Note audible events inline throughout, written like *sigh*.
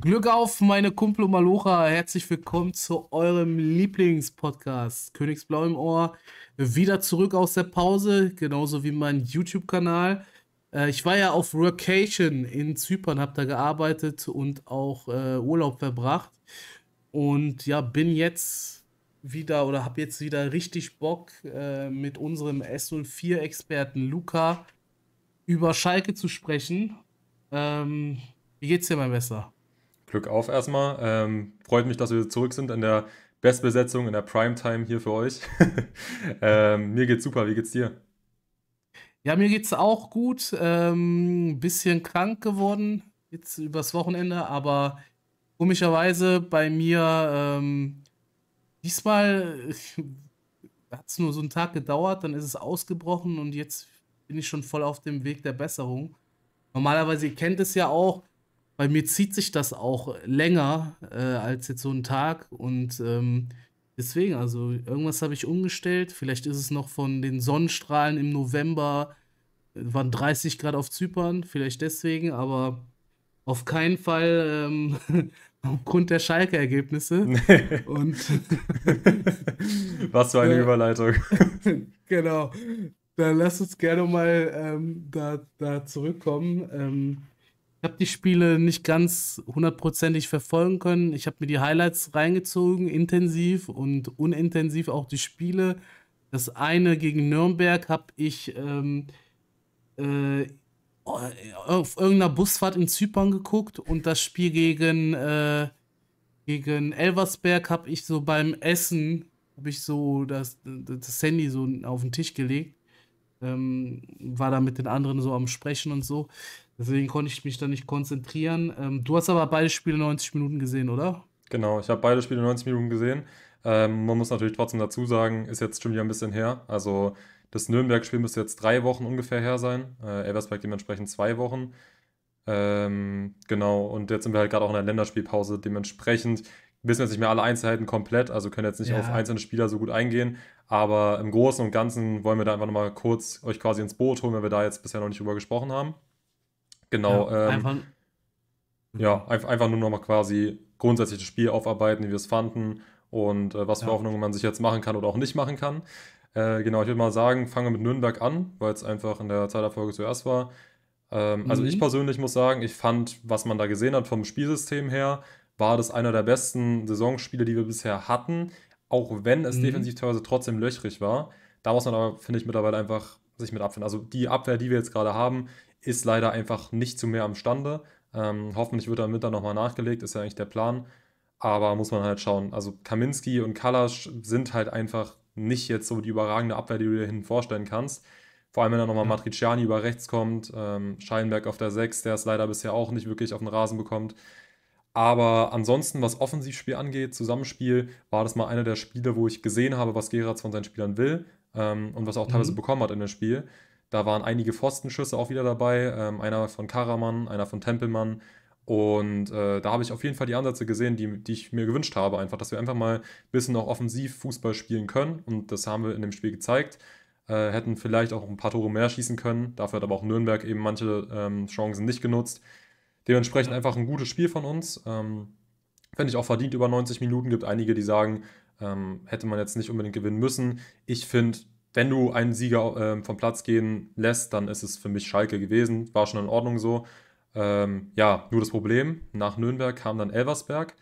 Glück auf, meine Kumpel und Malocha. Herzlich willkommen zu eurem Lieblingspodcast Königsblau im Ohr. Wieder zurück aus der Pause, genauso wie mein YouTube-Kanal. Äh, ich war ja auf Rocation in Zypern, habe da gearbeitet und auch äh, Urlaub verbracht. Und ja, bin jetzt wieder oder habe jetzt wieder richtig Bock äh, mit unserem S04-Experten Luca über Schalke zu sprechen. Ähm, wie geht's dir mal besser? Glück auf erstmal. Ähm, freut mich, dass wir zurück sind in der Bestbesetzung, in der Primetime hier für euch. *laughs* ähm, mir geht's super, wie geht's dir? Ja, mir geht's auch gut. Ähm, bisschen krank geworden jetzt übers Wochenende, aber komischerweise bei mir ähm, diesmal *laughs* hat es nur so einen Tag gedauert, dann ist es ausgebrochen und jetzt bin ich schon voll auf dem Weg der Besserung. Normalerweise, ihr kennt es ja auch, bei mir zieht sich das auch länger äh, als jetzt so ein Tag und ähm, deswegen, also irgendwas habe ich umgestellt. Vielleicht ist es noch von den Sonnenstrahlen im November, äh, waren 30 Grad auf Zypern, vielleicht deswegen, aber auf keinen Fall ähm, *laughs* aufgrund der Schalke-Ergebnisse. Nee. *laughs* Und *laughs* Was für eine äh, Überleitung. genau. Dann lass uns gerne mal ähm, da, da zurückkommen. Ähm, ich habe die Spiele nicht ganz hundertprozentig verfolgen können. Ich habe mir die Highlights reingezogen, intensiv und unintensiv auch die Spiele. Das eine gegen Nürnberg habe ich ähm, äh, oh, auf irgendeiner Busfahrt in Zypern geguckt und das Spiel gegen, äh, gegen Elversberg habe ich so beim Essen, habe ich so das, das Handy so auf den Tisch gelegt. Ähm, war da mit den anderen so am Sprechen und so. Deswegen konnte ich mich da nicht konzentrieren. Ähm, du hast aber beide Spiele 90 Minuten gesehen, oder? Genau, ich habe beide Spiele 90 Minuten gesehen. Ähm, man muss natürlich trotzdem dazu sagen, ist jetzt schon wieder ein bisschen her. Also das Nürnberg-Spiel müsste jetzt drei Wochen ungefähr her sein. Äh, Elversberg dementsprechend zwei Wochen. Ähm, genau, und jetzt sind wir halt gerade auch in der Länderspielpause. Dementsprechend wissen wir jetzt nicht mehr alle Einzelheiten komplett, also können jetzt nicht ja. auf einzelne Spieler so gut eingehen. Aber im Großen und Ganzen wollen wir da einfach nochmal kurz euch quasi ins Boot holen, wenn wir da jetzt bisher noch nicht drüber gesprochen haben. Genau. Ja, ähm, einfach, ja, einfach nur nochmal quasi grundsätzlich das Spiel aufarbeiten, wie wir es fanden und äh, was für ja. Hoffnungen man sich jetzt machen kann oder auch nicht machen kann. Äh, genau, ich würde mal sagen, fangen wir mit Nürnberg an, weil es einfach in der Zeiterfolge zuerst war. Ähm, also mhm. Also ich persönlich muss sagen, ich fand, was man da gesehen hat vom Spielsystem her, war das einer der besten Saisonspiele, die wir bisher hatten, auch wenn es mhm. defensiv teilweise trotzdem löchrig war. Da muss man aber, finde ich, mittlerweile einfach sich mit abfinden. Also die Abwehr, die wir jetzt gerade haben, ist leider einfach nicht zu mehr imstande. Ähm, hoffentlich wird er im Winter nochmal nachgelegt, ist ja eigentlich der Plan. Aber muss man halt schauen. Also Kaminski und Kalasch sind halt einfach nicht jetzt so die überragende Abwehr, die du dir hinten vorstellen kannst. Vor allem, wenn dann nochmal Matriciani über rechts kommt, ähm, Scheinberg auf der 6, der es leider bisher auch nicht wirklich auf den Rasen bekommt. Aber ansonsten, was Offensivspiel angeht, Zusammenspiel, war das mal einer der Spiele, wo ich gesehen habe, was Gerards von seinen Spielern will ähm, und was er auch teilweise mhm. bekommen hat in dem Spiel. Da waren einige Pfostenschüsse auch wieder dabei. Ähm, einer von Karaman, einer von Tempelmann. Und äh, da habe ich auf jeden Fall die Ansätze gesehen, die, die ich mir gewünscht habe. Einfach, dass wir einfach mal ein bisschen auch offensiv Fußball spielen können. Und das haben wir in dem Spiel gezeigt. Äh, hätten vielleicht auch ein paar Tore mehr schießen können. Dafür hat aber auch Nürnberg eben manche ähm, Chancen nicht genutzt. Dementsprechend einfach ein gutes Spiel von uns. Ähm, Finde ich auch verdient über 90 Minuten. Gibt einige, die sagen, ähm, hätte man jetzt nicht unbedingt gewinnen müssen. Ich finde, wenn du einen Sieger äh, vom Platz gehen lässt, dann ist es für mich Schalke gewesen. War schon in Ordnung so. Ähm, ja, nur das Problem, nach Nürnberg kam dann Elversberg.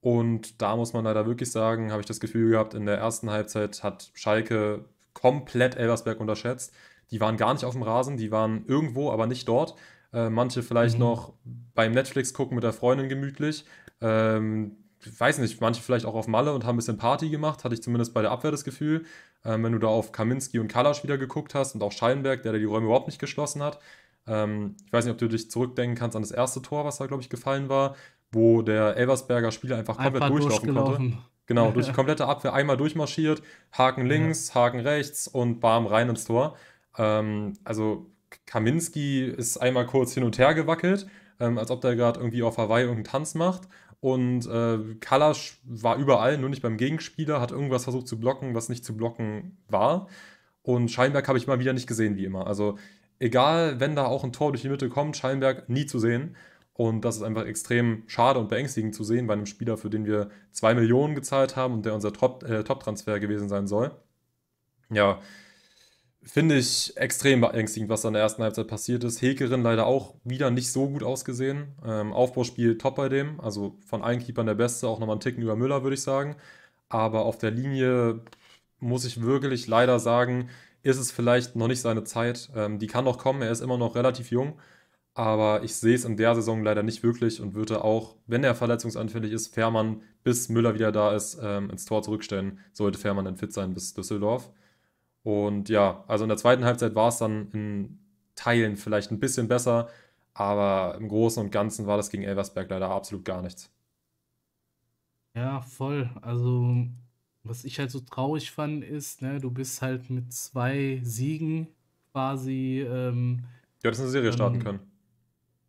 Und da muss man leider wirklich sagen, habe ich das Gefühl gehabt, in der ersten Halbzeit hat Schalke komplett Elversberg unterschätzt. Die waren gar nicht auf dem Rasen, die waren irgendwo, aber nicht dort. Äh, manche vielleicht mhm. noch beim Netflix gucken mit der Freundin gemütlich. Ähm, weiß nicht, manche vielleicht auch auf Malle und haben ein bisschen Party gemacht, hatte ich zumindest bei der Abwehr das Gefühl. Ähm, wenn du da auf Kaminski und Kalasch wieder geguckt hast und auch Schallenberg, der da die Räume überhaupt nicht geschlossen hat. Ähm, ich weiß nicht, ob du dich zurückdenken kannst an das erste Tor, was da, glaube ich, gefallen war, wo der Elversberger Spieler einfach komplett einfach durchlaufen konnte. Genau, *laughs* durch die komplette Abwehr einmal durchmarschiert, Haken links, ja. Haken rechts und bam, rein ins Tor. Ähm, also Kaminski ist einmal kurz hin und her gewackelt, ähm, als ob der gerade irgendwie auf Hawaii irgendeinen Tanz macht. Und äh, Kalasch war überall, nur nicht beim Gegenspieler, hat irgendwas versucht zu blocken, was nicht zu blocken war. Und Scheinberg habe ich mal wieder nicht gesehen, wie immer. Also egal, wenn da auch ein Tor durch die Mitte kommt, Scheinberg nie zu sehen. Und das ist einfach extrem schade und beängstigend zu sehen bei einem Spieler, für den wir 2 Millionen gezahlt haben und der unser äh, Top-Transfer äh, Top gewesen sein soll. Ja, Finde ich extrem beängstigend, was da in der ersten Halbzeit passiert ist. Hekerin leider auch wieder nicht so gut ausgesehen. Ähm, Aufbauspiel top bei dem, also von allen Keepern der Beste, auch nochmal einen Ticken über Müller, würde ich sagen. Aber auf der Linie muss ich wirklich leider sagen, ist es vielleicht noch nicht seine Zeit. Ähm, die kann noch kommen, er ist immer noch relativ jung. Aber ich sehe es in der Saison leider nicht wirklich und würde auch, wenn er verletzungsanfällig ist, Fährmann, bis Müller wieder da ist, ähm, ins Tor zurückstellen, sollte Fährmann dann fit sein bis Düsseldorf. Und ja, also in der zweiten Halbzeit war es dann in Teilen vielleicht ein bisschen besser, aber im Großen und Ganzen war das gegen Elversberg leider absolut gar nichts. Ja, voll. Also, was ich halt so traurig fand, ist, ne, du bist halt mit zwei Siegen quasi. Ähm, du hättest eine Serie ähm, starten können.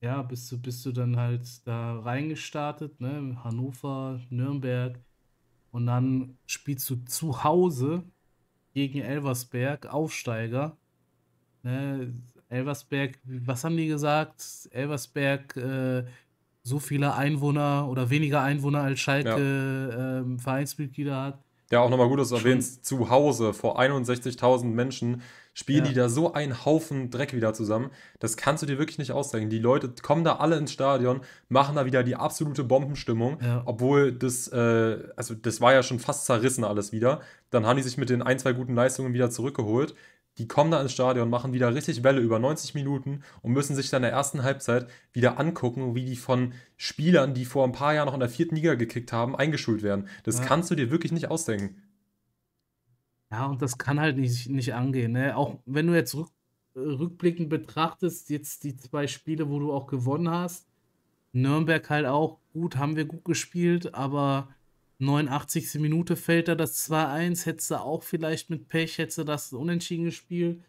Ja, bist du, bist du dann halt da reingestartet, ne? Hannover, Nürnberg. Und dann spielst du zu Hause gegen Elversberg, Aufsteiger. Ne, Elversberg, was haben die gesagt? Elversberg, äh, so viele Einwohner oder weniger Einwohner als Schalke ja. ähm, Vereinsmitglieder hat. Ja, auch nochmal gut, dass du erwähnst, zu Hause vor 61.000 Menschen spielen ja. die da so einen Haufen Dreck wieder zusammen. Das kannst du dir wirklich nicht ausdenken. Die Leute kommen da alle ins Stadion, machen da wieder die absolute Bombenstimmung, ja. obwohl das, äh, also das war ja schon fast zerrissen alles wieder. Dann haben die sich mit den ein, zwei guten Leistungen wieder zurückgeholt. Die kommen da ins Stadion, machen wieder richtig Welle über 90 Minuten und müssen sich dann in der ersten Halbzeit wieder angucken, wie die von Spielern, die vor ein paar Jahren noch in der vierten Liga gekickt haben, eingeschult werden. Das ja. kannst du dir wirklich nicht ausdenken. Ja, und das kann halt nicht, nicht angehen. Ne? Auch wenn du jetzt rück, äh, rückblickend betrachtest, jetzt die zwei Spiele, wo du auch gewonnen hast. Nürnberg halt auch gut, haben wir gut gespielt, aber 89. Minute fällt da das 2-1, hättest du auch vielleicht mit Pech, hättest du das unentschieden gespielt.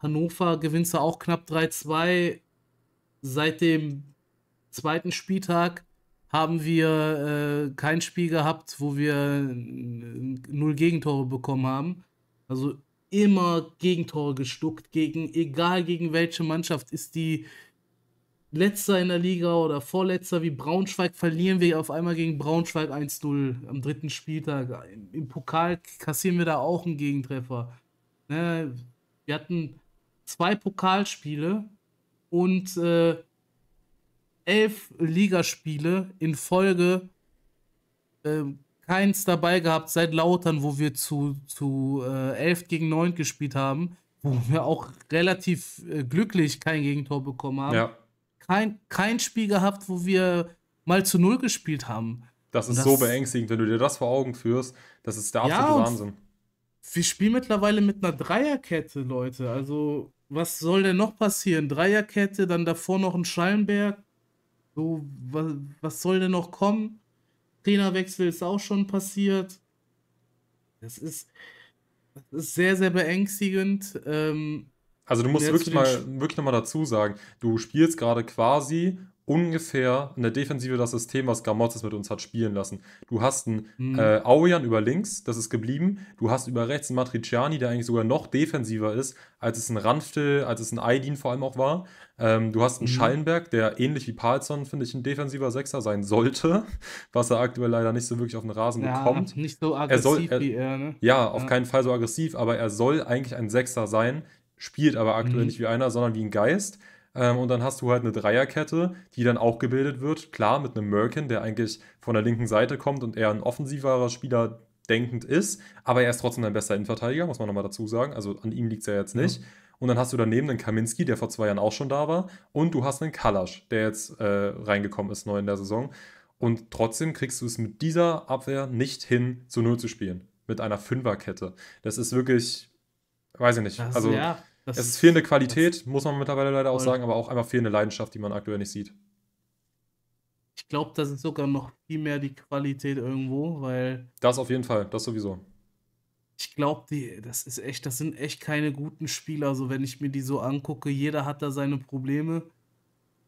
Hannover gewinnst du auch knapp 3-2. Seit dem zweiten Spieltag haben wir äh, kein Spiel gehabt, wo wir äh, null Gegentore bekommen haben. Also immer Gegentore gestuckt, gegen, egal gegen welche Mannschaft, ist die letzter in der Liga oder vorletzter wie Braunschweig, verlieren wir auf einmal gegen Braunschweig 1-0 am dritten Spieltag. Im, Im, Pokal kassieren wir da auch einen Gegentreffer. Ne? Wir hatten zwei Pokalspiele und äh, elf Ligaspiele in Folge äh, keins dabei gehabt seit Lautern, wo wir zu, zu äh, 11 gegen 9 gespielt haben, wo wir auch relativ äh, glücklich kein Gegentor bekommen haben. Ja. Kein, kein Spiel gehabt, wo wir mal zu Null gespielt haben. Das ist das, so beängstigend, wenn du dir das vor Augen führst. Das ist der absolute ja, Wahnsinn. Wir spielen mittlerweile mit einer Dreierkette, Leute. Also, was soll denn noch passieren? Dreierkette, dann davor noch ein Schallenberg, so, was, was soll denn noch kommen? Trainerwechsel ist auch schon passiert. Das ist, das ist sehr, sehr beängstigend. Ähm, also du musst wirklich mal, wirklich nochmal dazu sagen, du spielst gerade quasi ungefähr in der Defensive das System, was Gramotzes mit uns hat spielen lassen. Du hast einen mhm. äh, Aujan über links, das ist geblieben. Du hast über rechts einen Matriciani, der eigentlich sogar noch defensiver ist, als es ein Ranftel, als es ein Aidin vor allem auch war. Ähm, du hast einen mhm. Schallenberg, der ähnlich wie Palsson, finde ich, ein defensiver Sechser sein sollte, *laughs* was er aktuell leider nicht so wirklich auf den Rasen ja, bekommt. Nicht so aggressiv er soll, er, wie er, ne? Ja, auf ja. keinen Fall so aggressiv, aber er soll eigentlich ein Sechser sein, spielt aber aktuell mhm. nicht wie einer, sondern wie ein Geist. Ähm, und dann hast du halt eine Dreierkette, die dann auch gebildet wird. Klar, mit einem Merkin, der eigentlich von der linken Seite kommt und eher ein offensiverer Spieler denkend ist. Aber er ist trotzdem ein bester Innenverteidiger, muss man nochmal dazu sagen. Also an ihm liegt es ja jetzt nicht. Ja. Und dann hast du daneben einen Kaminski, der vor zwei Jahren auch schon da war. Und du hast einen Kalasch, der jetzt äh, reingekommen ist neu in der Saison. Und trotzdem kriegst du es mit dieser Abwehr nicht hin, zu Null zu spielen. Mit einer Fünferkette. Das ist wirklich, weiß ich nicht. Das, also, ja. Das es ist fehlende Qualität, muss man mittlerweile leider auch sagen, aber auch einfach fehlende Leidenschaft, die man aktuell nicht sieht. Ich glaube, da sind sogar noch viel mehr die Qualität irgendwo, weil. Das auf jeden Fall, das sowieso. Ich glaube, das ist echt, das sind echt keine guten Spieler. Also wenn ich mir die so angucke, jeder hat da seine Probleme.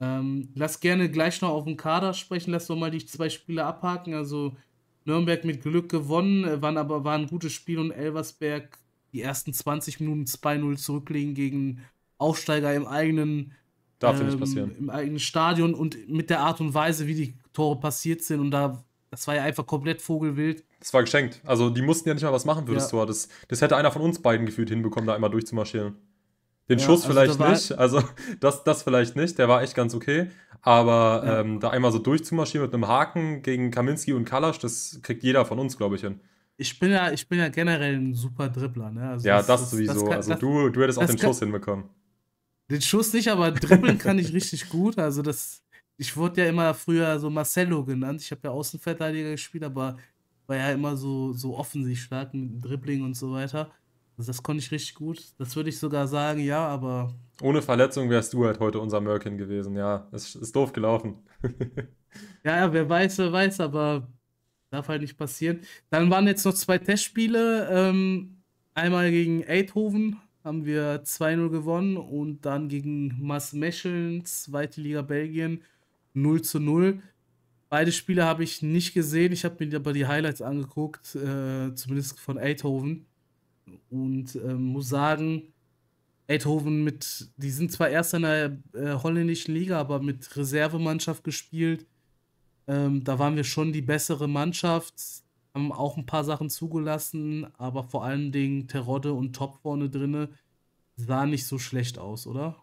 Ähm, lass gerne gleich noch auf den Kader sprechen, lass doch mal die zwei Spiele abhaken. Also Nürnberg mit Glück gewonnen, äh, waren aber waren ein gutes Spiel und Elversberg die ersten 20 Minuten 2-0 zurücklegen gegen Aufsteiger im eigenen, Darf ähm, nicht passieren. im eigenen Stadion und mit der Art und Weise, wie die Tore passiert sind. Und da, das war ja einfach komplett vogelwild. Das war geschenkt. Also die mussten ja nicht mal was machen für ja. das Tor. Das, das hätte einer von uns beiden gefühlt hinbekommen, da einmal durchzumarschieren. Den ja, Schuss also vielleicht nicht, also *laughs* das, das vielleicht nicht, der war echt ganz okay. Aber ja. ähm, da einmal so durchzumarschieren mit einem Haken gegen Kaminski und Kalasch, das kriegt jeder von uns, glaube ich, hin ich bin ja, ich bin ja generell ein super Dribbler, ne? Also ja, das, das sowieso. Das kann, also das, du, du hättest auch den Schuss kann, hinbekommen. Den Schuss nicht, aber dribbeln kann ich richtig gut. Also das, ich wurde ja immer früher so Marcello genannt. Ich habe ja Außenverteidiger gespielt, aber war ja immer so, so offensiv stark mit Dribbling und so weiter. Also das konnte ich richtig gut. Das würde ich sogar sagen, ja, aber. Ohne Verletzung wärst du halt heute unser Merkin gewesen, ja. Es ist doof gelaufen. *laughs* ja, wer weiß, wer weiß, aber Darf halt nicht passieren. Dann waren jetzt noch zwei Testspiele. Ähm, einmal gegen Eindhoven haben wir 2-0 gewonnen und dann gegen Maasmechelen, zweite Liga Belgien, 0 0. Beide Spiele habe ich nicht gesehen. Ich habe mir aber die Highlights angeguckt, äh, zumindest von Eindhoven. Und äh, muss sagen, Eindhoven mit, die sind zwar erst in der äh, holländischen Liga, aber mit Reservemannschaft gespielt ähm, da waren wir schon die bessere Mannschaft, haben auch ein paar Sachen zugelassen, aber vor allen Dingen Terodde und Top vorne drinne sah nicht so schlecht aus, oder?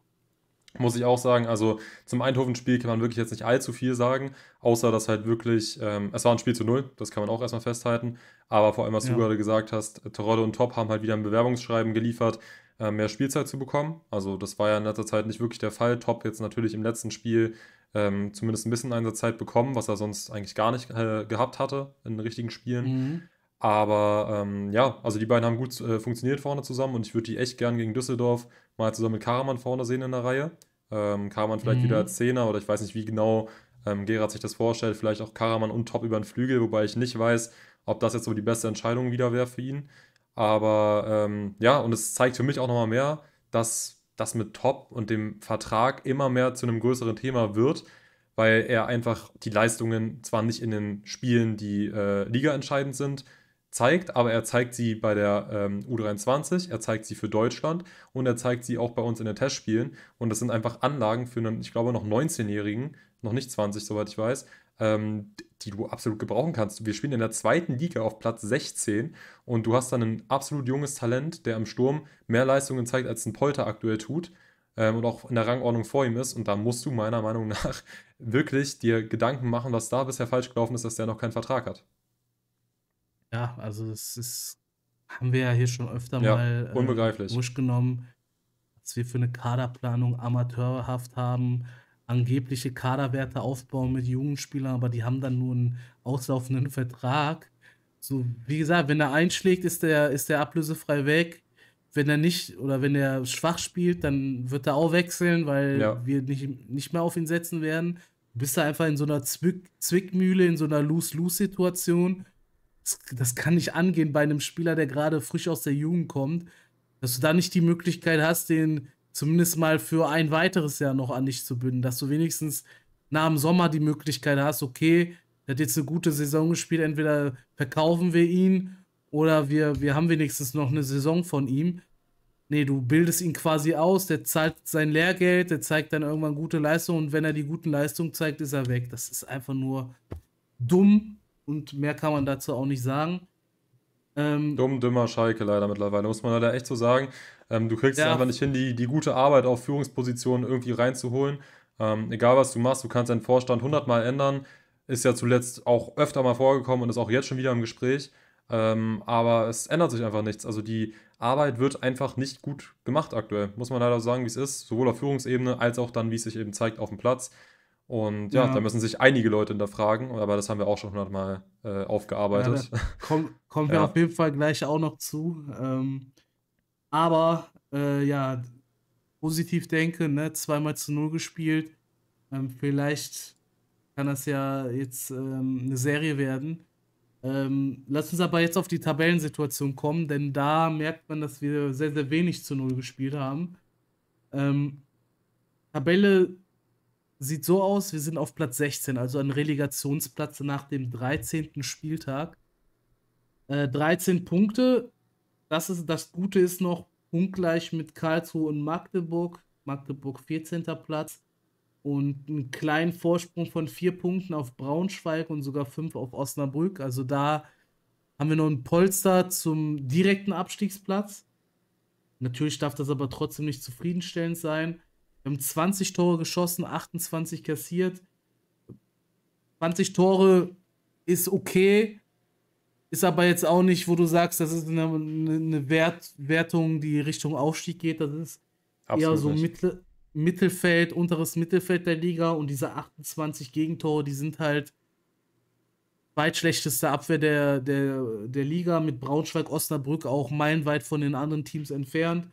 Muss ich auch sagen, also zum Eindhoven-Spiel kann man wirklich jetzt nicht allzu viel sagen, außer dass halt wirklich, ähm, es war ein Spiel zu null, das kann man auch erstmal festhalten. Aber vor allem, was ja. du gerade gesagt hast, Terodde und Top haben halt wieder ein Bewerbungsschreiben geliefert, äh, mehr Spielzeit zu bekommen. Also das war ja in letzter Zeit nicht wirklich der Fall. Top jetzt natürlich im letzten Spiel ähm, zumindest ein bisschen Einsatzzeit bekommen, was er sonst eigentlich gar nicht äh, gehabt hatte in richtigen Spielen. Mhm. Aber ähm, ja, also die beiden haben gut äh, funktioniert vorne zusammen und ich würde die echt gern gegen Düsseldorf mal zusammen mit Karaman vorne sehen in der Reihe. Ähm, Karaman vielleicht mhm. wieder als Zehner oder ich weiß nicht, wie genau ähm, Gerhard sich das vorstellt. Vielleicht auch Karaman und Top über den Flügel, wobei ich nicht weiß, ob das jetzt so die beste Entscheidung wieder wäre für ihn. Aber ähm, ja, und es zeigt für mich auch nochmal mehr, dass das mit Top und dem Vertrag immer mehr zu einem größeren Thema wird, weil er einfach die Leistungen zwar nicht in den Spielen, die äh, Liga entscheidend sind, zeigt, aber er zeigt sie bei der ähm, U23, er zeigt sie für Deutschland und er zeigt sie auch bei uns in den Testspielen. Und das sind einfach Anlagen für einen, ich glaube, noch 19-Jährigen, noch nicht 20, soweit ich weiß, ähm, die du absolut gebrauchen kannst. Wir spielen in der zweiten Liga auf Platz 16 und du hast dann ein absolut junges Talent, der im Sturm mehr Leistungen zeigt, als ein Polter aktuell tut ähm, und auch in der Rangordnung vor ihm ist. Und da musst du meiner Meinung nach *laughs* wirklich dir Gedanken machen, was da bisher falsch gelaufen ist, dass der noch keinen Vertrag hat. Ja, also das ist, haben wir ja hier schon öfter ja, mal äh, durchgenommen, was wir für eine Kaderplanung amateurhaft haben angebliche Kaderwerte aufbauen mit Jugendspielern, aber die haben dann nur einen auslaufenden Vertrag. So, wie gesagt, wenn er einschlägt, ist der, ist der ablösefrei weg. Wenn er nicht oder wenn er schwach spielt, dann wird er auch wechseln, weil ja. wir nicht, nicht mehr auf ihn setzen werden. Du bist da einfach in so einer Zwick, Zwickmühle, in so einer Lose-Lose-Situation. Das, das kann nicht angehen bei einem Spieler, der gerade frisch aus der Jugend kommt, dass du da nicht die Möglichkeit hast, den zumindest mal für ein weiteres Jahr noch an dich zu binden, dass du wenigstens nach dem Sommer die Möglichkeit hast, okay, der hat jetzt eine gute Saison gespielt, entweder verkaufen wir ihn oder wir, wir haben wenigstens noch eine Saison von ihm. Nee, du bildest ihn quasi aus, der zahlt sein Lehrgeld, der zeigt dann irgendwann gute Leistungen und wenn er die guten Leistungen zeigt, ist er weg. Das ist einfach nur dumm und mehr kann man dazu auch nicht sagen. Ähm, Dumm, dümmer Schalke leider mittlerweile, muss man leider echt so sagen. Ähm, du kriegst ja. es einfach nicht hin, die, die gute Arbeit auf Führungspositionen irgendwie reinzuholen. Ähm, egal was du machst, du kannst deinen Vorstand 100 Mal ändern. Ist ja zuletzt auch öfter mal vorgekommen und ist auch jetzt schon wieder im Gespräch. Ähm, aber es ändert sich einfach nichts. Also die Arbeit wird einfach nicht gut gemacht aktuell. Muss man leider sagen, wie es ist. Sowohl auf Führungsebene als auch dann, wie es sich eben zeigt, auf dem Platz. Und ja, ja. da müssen sich einige Leute hinterfragen, aber das haben wir auch schon hundertmal äh, aufgearbeitet. Ja, kommen komm wir *laughs* auf jeden Fall gleich auch noch zu. Ähm, aber äh, ja, positiv denke, ne? zweimal zu null gespielt. Ähm, vielleicht kann das ja jetzt ähm, eine Serie werden. Ähm, lass uns aber jetzt auf die Tabellensituation kommen, denn da merkt man, dass wir sehr, sehr wenig zu null gespielt haben. Ähm, Tabelle sieht so aus, wir sind auf Platz 16, also ein Relegationsplatz nach dem 13. Spieltag. Äh, 13 Punkte, das, ist, das Gute ist noch ungleich mit Karlsruhe und Magdeburg. Magdeburg 14. Platz und einen kleinen Vorsprung von vier Punkten auf Braunschweig und sogar fünf auf Osnabrück. Also da haben wir noch ein Polster zum direkten Abstiegsplatz. Natürlich darf das aber trotzdem nicht zufriedenstellend sein. Wir haben 20 Tore geschossen, 28 kassiert. 20 Tore ist okay, ist aber jetzt auch nicht, wo du sagst, das ist eine, eine Wert, Wertung, die Richtung Aufstieg geht. Das ist Absolut eher so Mittel, Mittelfeld, unteres Mittelfeld der Liga. Und diese 28 Gegentore, die sind halt weit schlechteste Abwehr der, der, der Liga mit Braunschweig, Osnabrück auch meilenweit von den anderen Teams entfernt.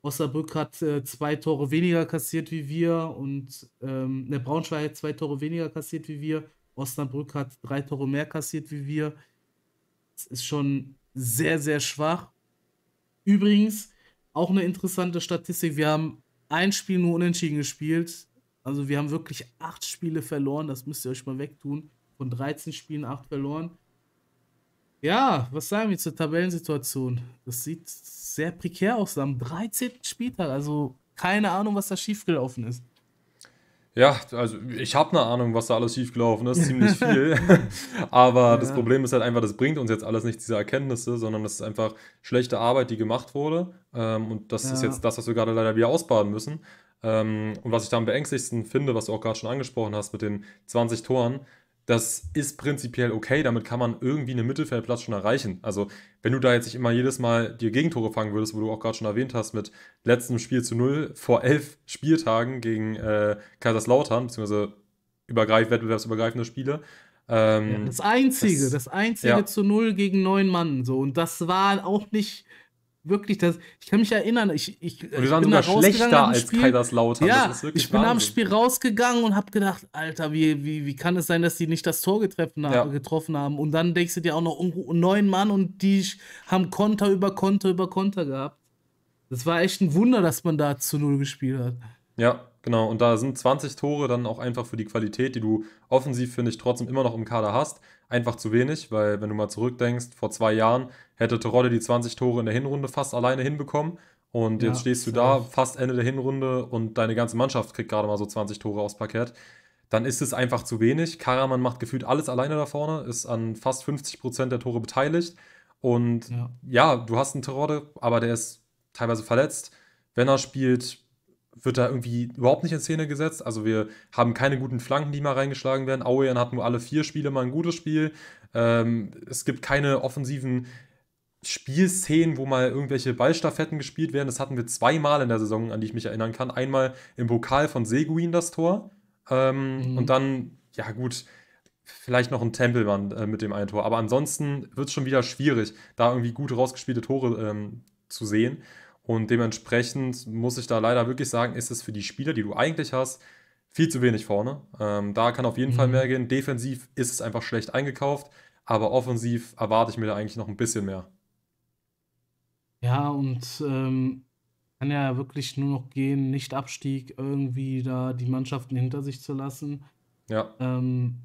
Osnabrück hat äh, zwei Tore weniger kassiert wie wir und ähm, der ne, Braunschweig hat zwei Tore weniger kassiert wie wir. Osnabrück hat drei Tore mehr kassiert wie wir. Es ist schon sehr, sehr schwach. Übrigens, auch eine interessante Statistik, wir haben ein Spiel nur unentschieden gespielt. Also wir haben wirklich acht Spiele verloren, das müsst ihr euch mal wegtun. Von 13 Spielen acht verloren. Ja, was sagen wir zur Tabellensituation? Das sieht sehr prekär aus am 13. Spieltag. Also keine Ahnung, was da schiefgelaufen ist. Ja, also ich habe eine Ahnung, was da alles schiefgelaufen ist, ziemlich *laughs* viel. *laughs* Aber ja. das Problem ist halt einfach, das bringt uns jetzt alles nicht diese Erkenntnisse, sondern das ist einfach schlechte Arbeit, die gemacht wurde. Ähm, und das ja. ist jetzt das, was wir gerade leider wieder ausbaden müssen. Ähm, und was ich da am beängstigsten finde, was du auch gerade schon angesprochen hast mit den 20 Toren, das ist prinzipiell okay, damit kann man irgendwie einen Mittelfeldplatz schon erreichen. Also, wenn du da jetzt nicht immer jedes Mal dir Gegentore fangen würdest, wo du auch gerade schon erwähnt hast, mit letztem Spiel zu null vor elf Spieltagen gegen äh, Kaiserslautern, beziehungsweise übergreif, wettbewerbsübergreifende Spiele. Ähm, ja, das einzige, das, das einzige ja. zu null gegen neun Mann, so. Und das war auch nicht wirklich das. Ich kann mich erinnern, ich, ich, und äh, wir waren sogar schlechter als Kaiserslautern. Ja, ich bin am Spiel rausgegangen und habe gedacht, Alter, wie, wie, wie kann es sein, dass die nicht das Tor getroffen, ja. getroffen haben? Und dann denkst du dir auch noch oh, oh, neun Mann und die haben Konter über Konter über Konter gehabt. Das war echt ein Wunder, dass man da zu null gespielt hat. Ja, genau. Und da sind 20 Tore dann auch einfach für die Qualität, die du offensiv, finde ich, trotzdem immer noch im Kader hast, einfach zu wenig, weil wenn du mal zurückdenkst, vor zwei Jahren hätte Terodde die 20 Tore in der Hinrunde fast alleine hinbekommen. Und ja, jetzt stehst du da, fast Ende der Hinrunde und deine ganze Mannschaft kriegt gerade mal so 20 Tore aufs Parkett. Dann ist es einfach zu wenig. Karaman macht gefühlt alles alleine da vorne, ist an fast 50 Prozent der Tore beteiligt. Und ja. ja, du hast einen Terodde, aber der ist teilweise verletzt. Wenn er spielt, wird er irgendwie überhaupt nicht in Szene gesetzt. Also wir haben keine guten Flanken, die mal reingeschlagen werden. Aoyan hat nur alle vier Spiele mal ein gutes Spiel. Ähm, es gibt keine offensiven Spielszenen, wo mal irgendwelche Ballstaffetten gespielt werden. Das hatten wir zweimal in der Saison, an die ich mich erinnern kann. Einmal im Pokal von Seguin das Tor. Ähm, mhm. Und dann, ja gut, vielleicht noch ein Tempelmann äh, mit dem einen Tor. Aber ansonsten wird es schon wieder schwierig, da irgendwie gut rausgespielte Tore ähm, zu sehen. Und dementsprechend muss ich da leider wirklich sagen, ist es für die Spieler, die du eigentlich hast, viel zu wenig vorne. Ähm, da kann auf jeden mhm. Fall mehr gehen. Defensiv ist es einfach schlecht eingekauft, aber offensiv erwarte ich mir da eigentlich noch ein bisschen mehr. Ja, und ähm, kann ja wirklich nur noch gehen, nicht Abstieg, irgendwie da die Mannschaften hinter sich zu lassen. Ja. Ähm,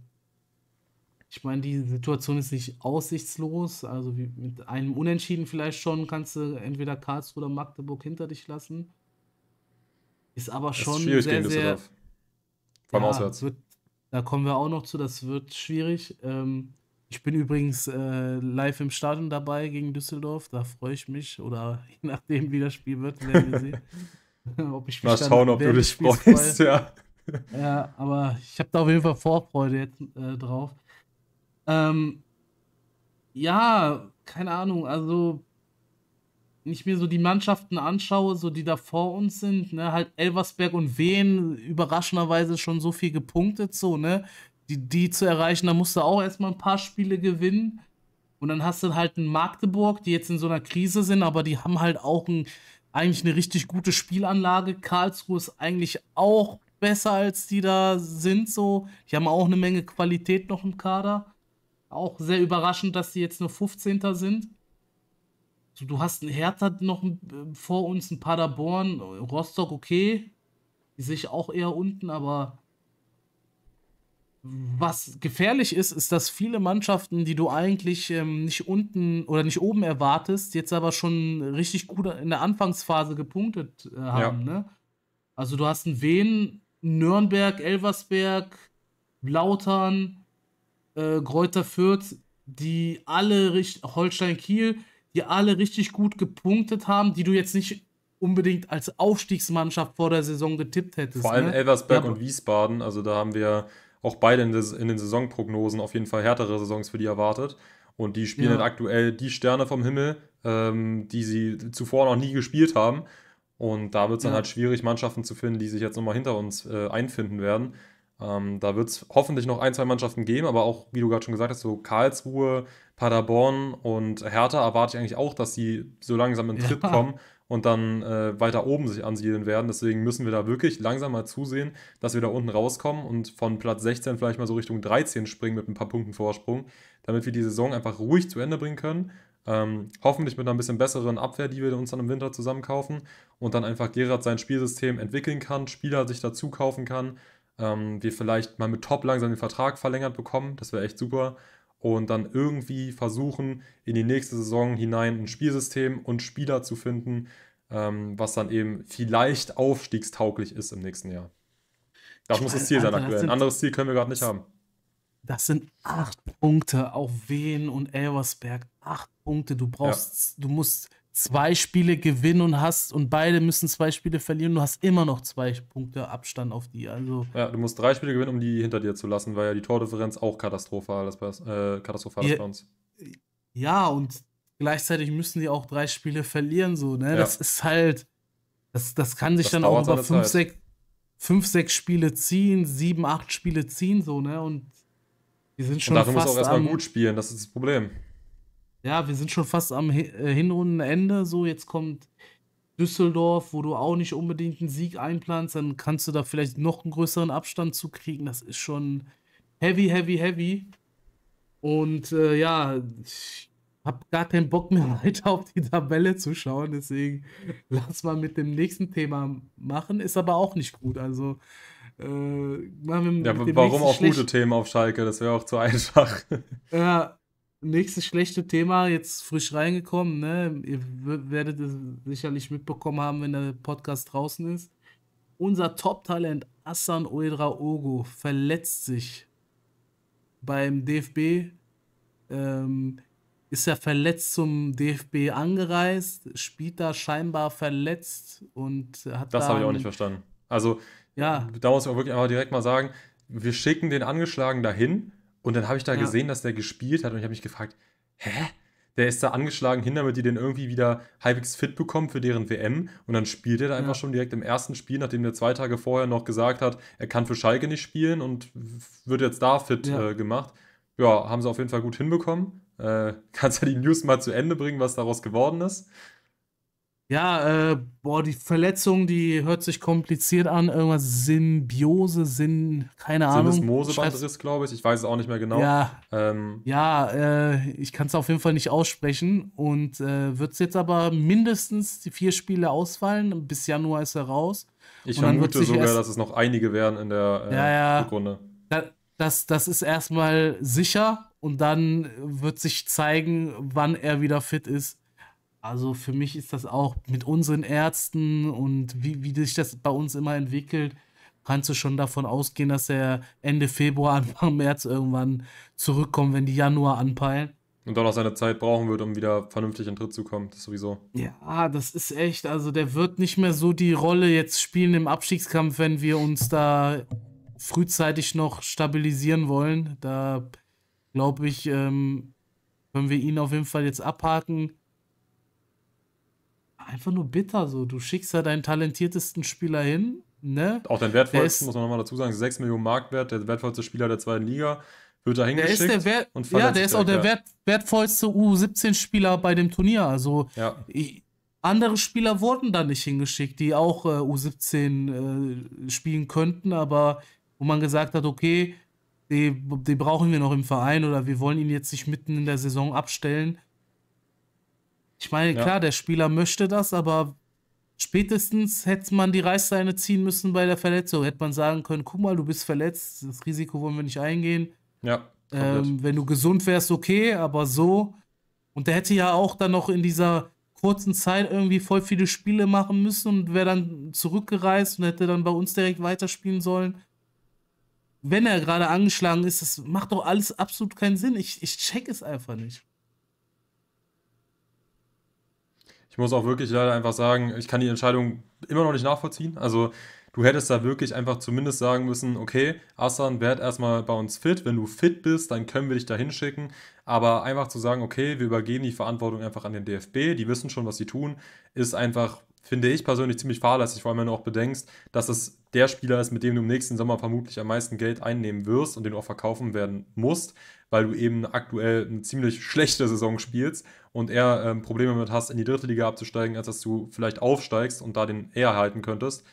ich meine, die Situation ist nicht aussichtslos. Also wie, mit einem Unentschieden vielleicht schon kannst du entweder Karlsruhe oder Magdeburg hinter dich lassen. Ist aber das schon ist schwierig sehr, gegen sehr, Vom ja, auswärts. Wird, da kommen wir auch noch zu, das wird schwierig. Ähm, ich bin übrigens äh, live im Stadion dabei gegen Düsseldorf. Da freue ich mich. Oder *laughs* je nachdem, wie das Spiel wird, werden wir sehen. *laughs* ob ich Mal schauen, ob du dich freust, ja. *laughs* ja, aber ich habe da auf jeden Fall Vorfreude jetzt, äh, drauf. Ähm, ja, keine Ahnung, also wenn ich mir so die Mannschaften anschaue, so die da vor uns sind, ne, halt Elversberg und Wien überraschenderweise schon so viel gepunktet, so, ne? die, die zu erreichen, da musst du auch erstmal ein paar Spiele gewinnen. Und dann hast du halt einen Magdeburg, die jetzt in so einer Krise sind, aber die haben halt auch ein, eigentlich eine richtig gute Spielanlage. Karlsruhe ist eigentlich auch besser, als die da sind. So. Die haben auch eine Menge Qualität noch im Kader. Auch sehr überraschend, dass die jetzt nur 15. sind. So, du hast einen Hertha noch äh, vor uns, ein Paderborn, Rostock, okay. Die sehe ich auch eher unten, aber was gefährlich ist, ist, dass viele Mannschaften, die du eigentlich ähm, nicht unten oder nicht oben erwartest, jetzt aber schon richtig gut in der Anfangsphase gepunktet äh, haben. Ja. Ne? Also du hast einen Wien, Nürnberg, Elversberg, Lautern, äh, Kräuter Fürth, die alle richtig, Holstein Kiel, die alle richtig gut gepunktet haben, die du jetzt nicht unbedingt als Aufstiegsmannschaft vor der Saison getippt hättest. Vor allem ne? Elversberg ja, und Wiesbaden, also da haben wir auch beide in, den Saisonprognosen auf jeden Fall härtere Saisons für die erwartet. Und die spielen ja. halt aktuell die Sterne vom Himmel, ähm, die sie zuvor noch nie gespielt haben. Und da wird es dann ja. halt schwierig, Mannschaften zu finden, die sich jetzt nochmal hinter uns äh, einfinden werden. Ähm, da wird es hoffentlich noch ein, zwei Mannschaften geben, aber auch, wie du gerade schon gesagt hast, so Karlsruhe, Paderborn und Hertha erwarte ich eigentlich auch, dass sie so langsam in den Tritt ja. kommen und dann äh, weiter oben sich ansiedeln werden. Deswegen müssen wir da wirklich langsam mal zusehen, dass wir da unten rauskommen und von Platz 16 vielleicht mal so Richtung 13 springen mit ein paar Punkten Vorsprung, damit wir die Saison einfach ruhig zu Ende bringen können. Ähm, hoffentlich mit einer ein bisschen besseren Abwehr, die wir uns dann im Winter zusammenkaufen und dann einfach Gerard sein Spielsystem entwickeln kann, Spieler sich dazu kaufen kann, ähm, wir vielleicht mal mit Top langsam den Vertrag verlängert bekommen, das wäre echt super und dann irgendwie versuchen, in die nächste Saison hinein ein Spielsystem und Spieler zu finden, ähm, was dann eben vielleicht aufstiegstauglich ist im nächsten Jahr. Das ich muss das Ziel sein aktuell. Ein anderes Ziel können wir gerade nicht haben. Das sind acht Punkte auf Wien und Elversberg. Acht Punkte. Du brauchst, ja. du musst zwei Spiele gewinnen und hast und beide müssen zwei Spiele verlieren, du hast immer noch zwei Punkte Abstand auf die. Also ja, du musst drei Spiele gewinnen, um die hinter dir zu lassen, weil ja die Tordifferenz auch katastrophal ist bei, äh, katastrophal ja, bei uns. Ja, und gleichzeitig müssen die auch drei Spiele verlieren, so, ne? Ja. Das ist halt, das, das kann sich das dann auch über fünf sechs, fünf, sechs Spiele ziehen, sieben, acht Spiele ziehen, so, ne? Und die sind schon. Und dafür fast musst du auch erstmal gut spielen, das ist das Problem ja, wir sind schon fast am äh, Hinrundenende. So, jetzt kommt Düsseldorf, wo du auch nicht unbedingt einen Sieg einplanst. Dann kannst du da vielleicht noch einen größeren Abstand zu kriegen. Das ist schon heavy, heavy, heavy. Und äh, ja, ich habe gar keinen Bock mehr *laughs* weiter auf die Tabelle zu schauen. Deswegen *laughs* lass mal mit dem nächsten Thema machen. Ist aber auch nicht gut. Also. Äh, ja, warum auch gute Themen auf Schalke? Das wäre auch zu *laughs* einfach. Ja, nächstes schlechte Thema, jetzt frisch reingekommen. Ne? Ihr werdet es sicherlich mitbekommen haben, wenn der Podcast draußen ist. Unser Top-Talent Assan Ogo verletzt sich beim DFB. Ähm, ist ja verletzt zum DFB angereist, spielt da scheinbar verletzt und hat. Das habe ich auch nicht verstanden. Also, ja. da muss ich auch wirklich einfach direkt mal sagen: Wir schicken den angeschlagen dahin und dann habe ich da ja. gesehen, dass der gespielt hat und ich habe mich gefragt, hä? Der ist da angeschlagen hin, damit die den irgendwie wieder halbwegs fit bekommen für deren WM. Und dann spielt er da ja. einfach schon direkt im ersten Spiel, nachdem der zwei Tage vorher noch gesagt hat, er kann für Schalke nicht spielen und wird jetzt da fit ja. äh, gemacht. Ja, haben sie auf jeden Fall gut hinbekommen. Äh, *laughs* kannst ja die News mal zu Ende bringen, was daraus geworden ist. Ja, äh, boah, die Verletzung, die hört sich kompliziert an. Irgendwas Symbiose, Sinn, keine Ahnung. Syndesmosebandriss, glaube ich. Ich weiß es auch nicht mehr genau. Ja, ähm. ja äh, ich kann es auf jeden Fall nicht aussprechen. Und äh, wird es jetzt aber mindestens die vier Spiele ausfallen. Bis Januar ist er raus. Ich vermute sogar, dass es noch einige werden in der äh, ja, ja. Rückrunde. das, das ist erstmal sicher. Und dann wird sich zeigen, wann er wieder fit ist. Also für mich ist das auch mit unseren Ärzten und wie, wie sich das bei uns immer entwickelt, kannst du schon davon ausgehen, dass er Ende Februar, *laughs* Anfang März irgendwann zurückkommt, wenn die Januar anpeilen. Und dann auch seine Zeit brauchen wird, um wieder vernünftig in Tritt zu kommen, das sowieso. Ja, das ist echt, also der wird nicht mehr so die Rolle jetzt spielen im Abstiegskampf, wenn wir uns da frühzeitig noch stabilisieren wollen. Da glaube ich, ähm, können wir ihn auf jeden Fall jetzt abhaken einfach nur bitter. So, du schickst ja deinen talentiertesten Spieler hin, ne? Auch dein wertvollsten, muss man nochmal dazu sagen, 6 Millionen Marktwert, der wertvollste Spieler der zweiten Liga, wird da hingeschickt. Der ist der und ja, der ist auch der wert wertvollste U17-Spieler bei dem Turnier. Also ja. ich, andere Spieler wurden da nicht hingeschickt, die auch äh, U17 äh, spielen könnten, aber wo man gesagt hat, okay, die, die brauchen wir noch im Verein oder wir wollen ihn jetzt nicht mitten in der Saison abstellen. Ich meine, klar, der Spieler möchte das, aber spätestens hätte man die Reißleine ziehen müssen bei der Verletzung. Hätte man sagen können, guck mal, du bist verletzt, das Risiko wollen wir nicht eingehen. Ja. Ähm, wenn du gesund wärst, okay, aber so. Und der hätte ja auch dann noch in dieser kurzen Zeit irgendwie voll viele Spiele machen müssen und wäre dann zurückgereist und hätte dann bei uns direkt weiterspielen sollen. Wenn er gerade angeschlagen ist, das macht doch alles absolut keinen Sinn. Ich, ich check es einfach nicht. ich muss auch wirklich leider einfach sagen, ich kann die Entscheidung immer noch nicht nachvollziehen. Also du hättest da wirklich einfach zumindest sagen müssen, okay, Asan, werd erstmal bei uns fit. Wenn du fit bist, dann können wir dich da hinschicken. Aber einfach zu sagen, okay, wir übergeben die Verantwortung einfach an den DFB, die wissen schon, was sie tun, ist einfach finde ich persönlich ziemlich fahrlässig, vor allem wenn du auch bedenkst, dass es der Spieler ist, mit dem du im nächsten Sommer vermutlich am meisten Geld einnehmen wirst und den auch verkaufen werden musst, weil du eben aktuell eine ziemlich schlechte Saison spielst und eher ähm, Probleme damit hast, in die dritte Liga abzusteigen, als dass du vielleicht aufsteigst und da den eher halten könntest.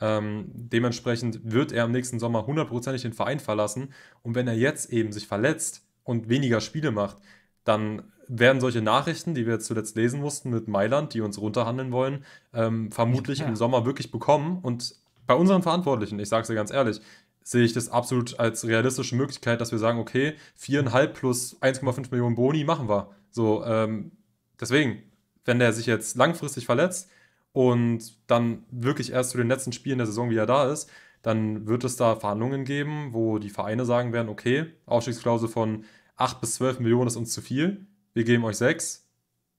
Ähm, dementsprechend wird er im nächsten Sommer hundertprozentig den Verein verlassen und wenn er jetzt eben sich verletzt und weniger Spiele macht, dann werden solche Nachrichten, die wir jetzt zuletzt lesen mussten mit Mailand, die uns runterhandeln wollen, ähm, vermutlich ja. im Sommer wirklich bekommen. Und bei unseren Verantwortlichen, ich sage es dir ganz ehrlich, sehe ich das absolut als realistische Möglichkeit, dass wir sagen, okay, viereinhalb plus 1,5 Millionen Boni machen wir. So, ähm, deswegen, wenn der sich jetzt langfristig verletzt und dann wirklich erst zu den letzten Spielen der Saison wieder da ist, dann wird es da Verhandlungen geben, wo die Vereine sagen werden, okay, Ausstiegsklausel von 8 bis 12 Millionen ist uns zu viel wir geben euch sechs,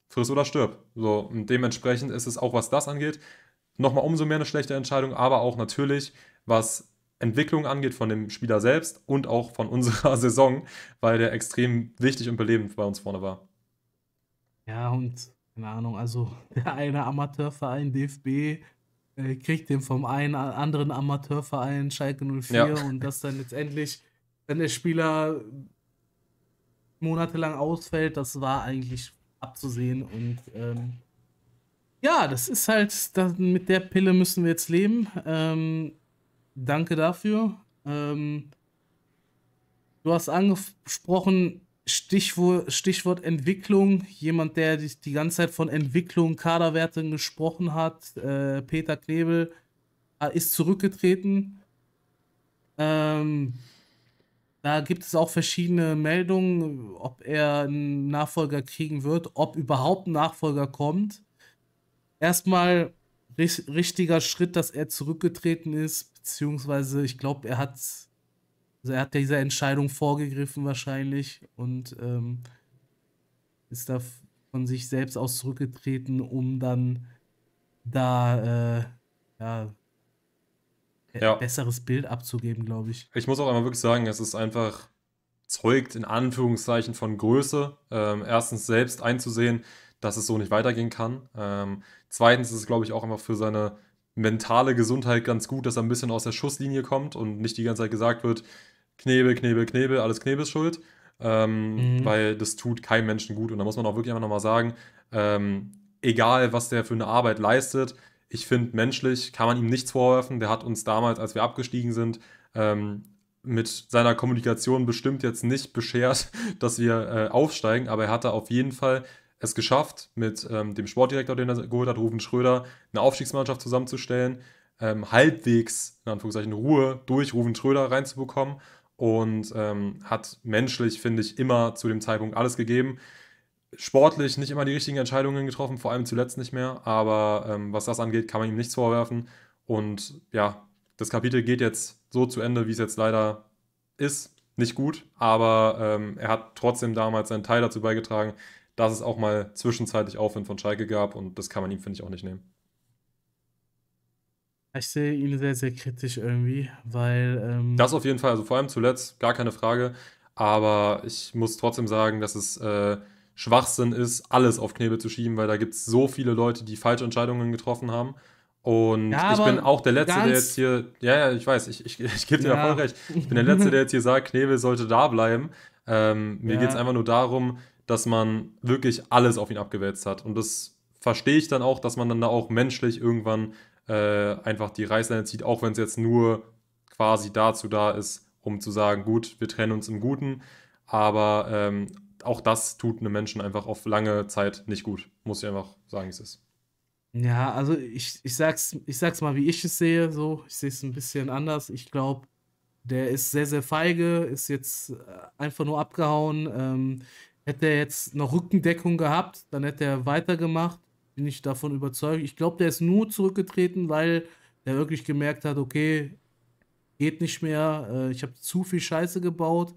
friss oder stirb. So, und dementsprechend ist es auch, was das angeht, nochmal umso mehr eine schlechte Entscheidung, aber auch natürlich, was Entwicklung angeht von dem Spieler selbst und auch von *laughs* unserer Saison, weil der extrem wichtig und belebend bei uns vorne war. Ja, und keine Ahnung, also *laughs* der eine Amateurverein DFB äh, kriegt den vom einen anderen Amateurverein Schalke 04 ja. und das dann letztendlich, wenn der Spieler monatelang ausfällt, das war eigentlich abzusehen. Und ähm, ja, das ist halt, das, mit der Pille müssen wir jetzt leben. Ähm, danke dafür. Ähm, du hast angesprochen, Stichwort, Stichwort Entwicklung. Jemand, der die, die, ganze Zeit von Entwicklung, Kaderwerten gesprochen hat, äh, Peter Knebel, äh, ist zurückgetreten. Ähm, da gibt es auch verschiedene Meldungen, ob er einen Nachfolger kriegen wird, ob überhaupt ein Nachfolger kommt. Erstmal richtiger Schritt, dass er zurückgetreten ist, beziehungsweise ich glaube, er hat, also er hat dieser Entscheidung vorgegriffen wahrscheinlich und ähm, ist da von sich selbst aus zurückgetreten, um dann da äh, ja, ja. besseres Bild abzugeben, glaube ich. Ich muss auch einmal wirklich sagen, es ist einfach zeugt in Anführungszeichen von Größe. Ähm, erstens selbst einzusehen, dass es so nicht weitergehen kann. Ähm, zweitens ist es, glaube ich, auch einfach für seine mentale Gesundheit ganz gut, dass er ein bisschen aus der Schusslinie kommt und nicht die ganze Zeit gesagt wird, Knebel, Knebel, Knebel, alles Knebel schuld. Ähm, mhm. Weil das tut keinem Menschen gut. Und da muss man auch wirklich einfach nochmal sagen, ähm, egal was der für eine Arbeit leistet, ich finde, menschlich kann man ihm nichts vorwerfen. Der hat uns damals, als wir abgestiegen sind, ähm, mit seiner Kommunikation bestimmt jetzt nicht beschert, *laughs* dass wir äh, aufsteigen, aber er hatte auf jeden Fall es geschafft, mit ähm, dem Sportdirektor, den er geholt hat, Rufen Schröder, eine Aufstiegsmannschaft zusammenzustellen, ähm, halbwegs, in Anführungszeichen, Ruhe durch Rufen Schröder reinzubekommen und ähm, hat menschlich, finde ich, immer zu dem Zeitpunkt alles gegeben sportlich nicht immer die richtigen Entscheidungen getroffen, vor allem zuletzt nicht mehr. Aber ähm, was das angeht, kann man ihm nichts vorwerfen. Und ja, das Kapitel geht jetzt so zu Ende, wie es jetzt leider ist. Nicht gut, aber ähm, er hat trotzdem damals seinen Teil dazu beigetragen, dass es auch mal zwischenzeitlich Aufwind von Schalke gab. Und das kann man ihm, finde ich, auch nicht nehmen. Ich sehe ihn sehr, sehr kritisch irgendwie, weil. Ähm das auf jeden Fall, also vor allem zuletzt, gar keine Frage. Aber ich muss trotzdem sagen, dass es. Äh, Schwachsinn ist, alles auf Knebel zu schieben, weil da gibt es so viele Leute, die falsche Entscheidungen getroffen haben. Und ja, ich bin auch der Letzte, der jetzt hier, ja, ja, ich weiß, ich, ich, *laughs* ich gebe dir ja. voll recht. Ich bin der Letzte, der jetzt hier sagt, Knebel sollte da bleiben. Ähm, mir ja. geht es einfach nur darum, dass man wirklich alles auf ihn abgewälzt hat. Und das verstehe ich dann auch, dass man dann da auch menschlich irgendwann äh, einfach die Reißleine zieht, auch wenn es jetzt nur quasi dazu da ist, um zu sagen, gut, wir trennen uns im Guten. Aber ähm, auch das tut einem Menschen einfach auf lange Zeit nicht gut. Muss ich einfach sagen, es ist. Ja, also ich, ich, sag's, ich sag's mal, wie ich es sehe. So, ich sehe es ein bisschen anders. Ich glaube, der ist sehr, sehr feige, ist jetzt äh, einfach nur abgehauen. Ähm, hätte er jetzt noch Rückendeckung gehabt, dann hätte er weitergemacht. Bin ich davon überzeugt. Ich glaube, der ist nur zurückgetreten, weil der wirklich gemerkt hat, okay, geht nicht mehr. Äh, ich habe zu viel Scheiße gebaut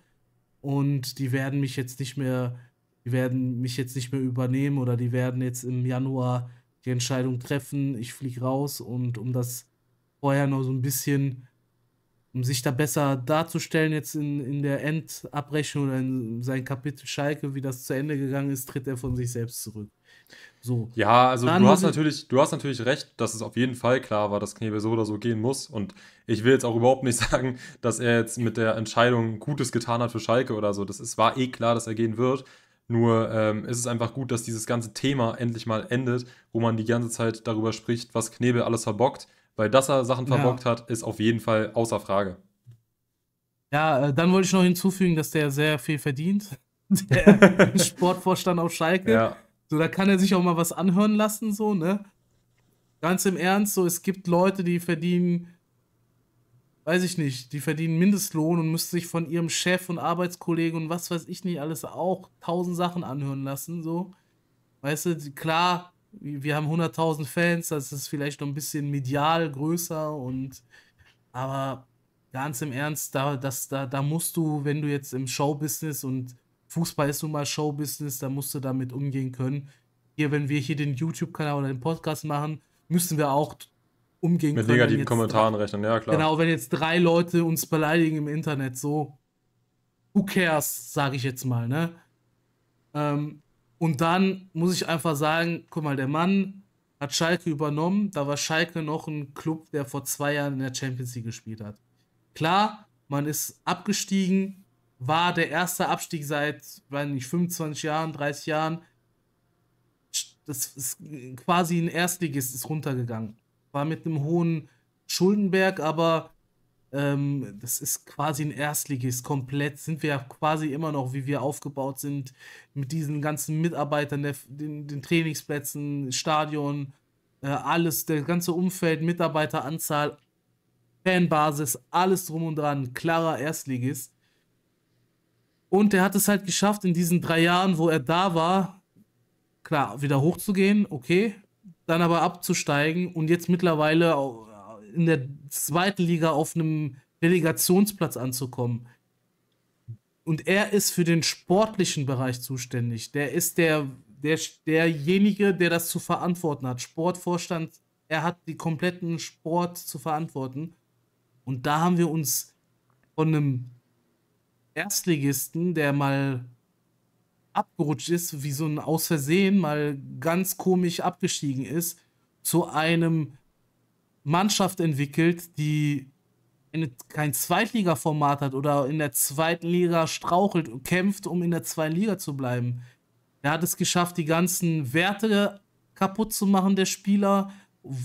und die werden mich jetzt nicht mehr, die werden mich jetzt nicht mehr übernehmen oder die werden jetzt im Januar die Entscheidung treffen, ich fliege raus und um das vorher noch so ein bisschen, um sich da besser darzustellen jetzt in, in der Endabrechnung oder in seinem Kapitel Schalke, wie das zu Ende gegangen ist, tritt er von sich selbst zurück. So. Ja, also Dann du hast, natürlich, du hast natürlich recht, dass es auf jeden Fall klar war, dass Knebel so oder so gehen muss. Und ich will jetzt auch überhaupt nicht *laughs* sagen, dass er jetzt mit der Entscheidung Gutes getan hat für Schalke oder so. Das ist, war eh klar, dass er gehen wird. Nur ähm, ist es einfach gut, dass dieses ganze Thema endlich mal endet, wo man die ganze Zeit darüber spricht, was Knebel alles verbockt. Weil dass er Sachen verbockt ja. hat, ist auf jeden Fall außer Frage. Ja, äh, dann wollte ich noch hinzufügen, dass der sehr viel verdient. *laughs* Der Sportvorstand auf Schalke. Ja. So, da kann er sich auch mal was anhören lassen, so, ne? Ganz im Ernst, so, es gibt Leute, die verdienen, weiß ich nicht, die verdienen Mindestlohn und müssen sich von ihrem Chef und Arbeitskollegen und was weiß ich nicht alles auch tausend Sachen anhören lassen, so. Weißt du, klar, wir haben 100.000 Fans, das ist vielleicht noch ein bisschen medial größer und, aber ganz im Ernst, da, das, da, da musst du, wenn du jetzt im Showbusiness und Fußball ist nun mal Showbusiness, da musst du damit umgehen können. Hier, wenn wir hier den YouTube-Kanal oder den Podcast machen, müssen wir auch umgehen Mit können. Mit negativen Kommentaren drei, rechnen, ja klar. Genau, wenn jetzt drei Leute uns beleidigen im Internet, so, who cares, sage ich jetzt mal, ne? Ähm, und dann muss ich einfach sagen, guck mal, der Mann hat Schalke übernommen, da war Schalke noch ein Club, der vor zwei Jahren in der Champions League gespielt hat. Klar, man ist abgestiegen, war der erste Abstieg seit, weiß nicht, 25 Jahren, 30 Jahren. Das ist quasi ein Erstligist ist runtergegangen. War mit einem hohen Schuldenberg, aber ähm, das ist quasi ein Erstligist komplett. Sind wir ja quasi immer noch, wie wir aufgebaut sind, mit diesen ganzen Mitarbeitern, der, den, den Trainingsplätzen, Stadion, äh, alles, der ganze Umfeld, Mitarbeiteranzahl, Fanbasis, alles drum und dran. Klarer Erstligist. Und er hat es halt geschafft, in diesen drei Jahren, wo er da war, klar, wieder hochzugehen, okay, dann aber abzusteigen und jetzt mittlerweile in der zweiten Liga auf einem Delegationsplatz anzukommen. Und er ist für den sportlichen Bereich zuständig. Der ist der, der, derjenige, der das zu verantworten hat. Sportvorstand, er hat die kompletten Sport zu verantworten. Und da haben wir uns von einem Erstligisten, der mal abgerutscht ist, wie so ein Aus Versehen mal ganz komisch abgestiegen ist, zu einem Mannschaft entwickelt, die eine, kein Zweitliga-Format hat oder in der zweiten Liga strauchelt und kämpft, um in der zweiten Liga zu bleiben. Er hat es geschafft, die ganzen Werte kaputt zu machen der Spieler,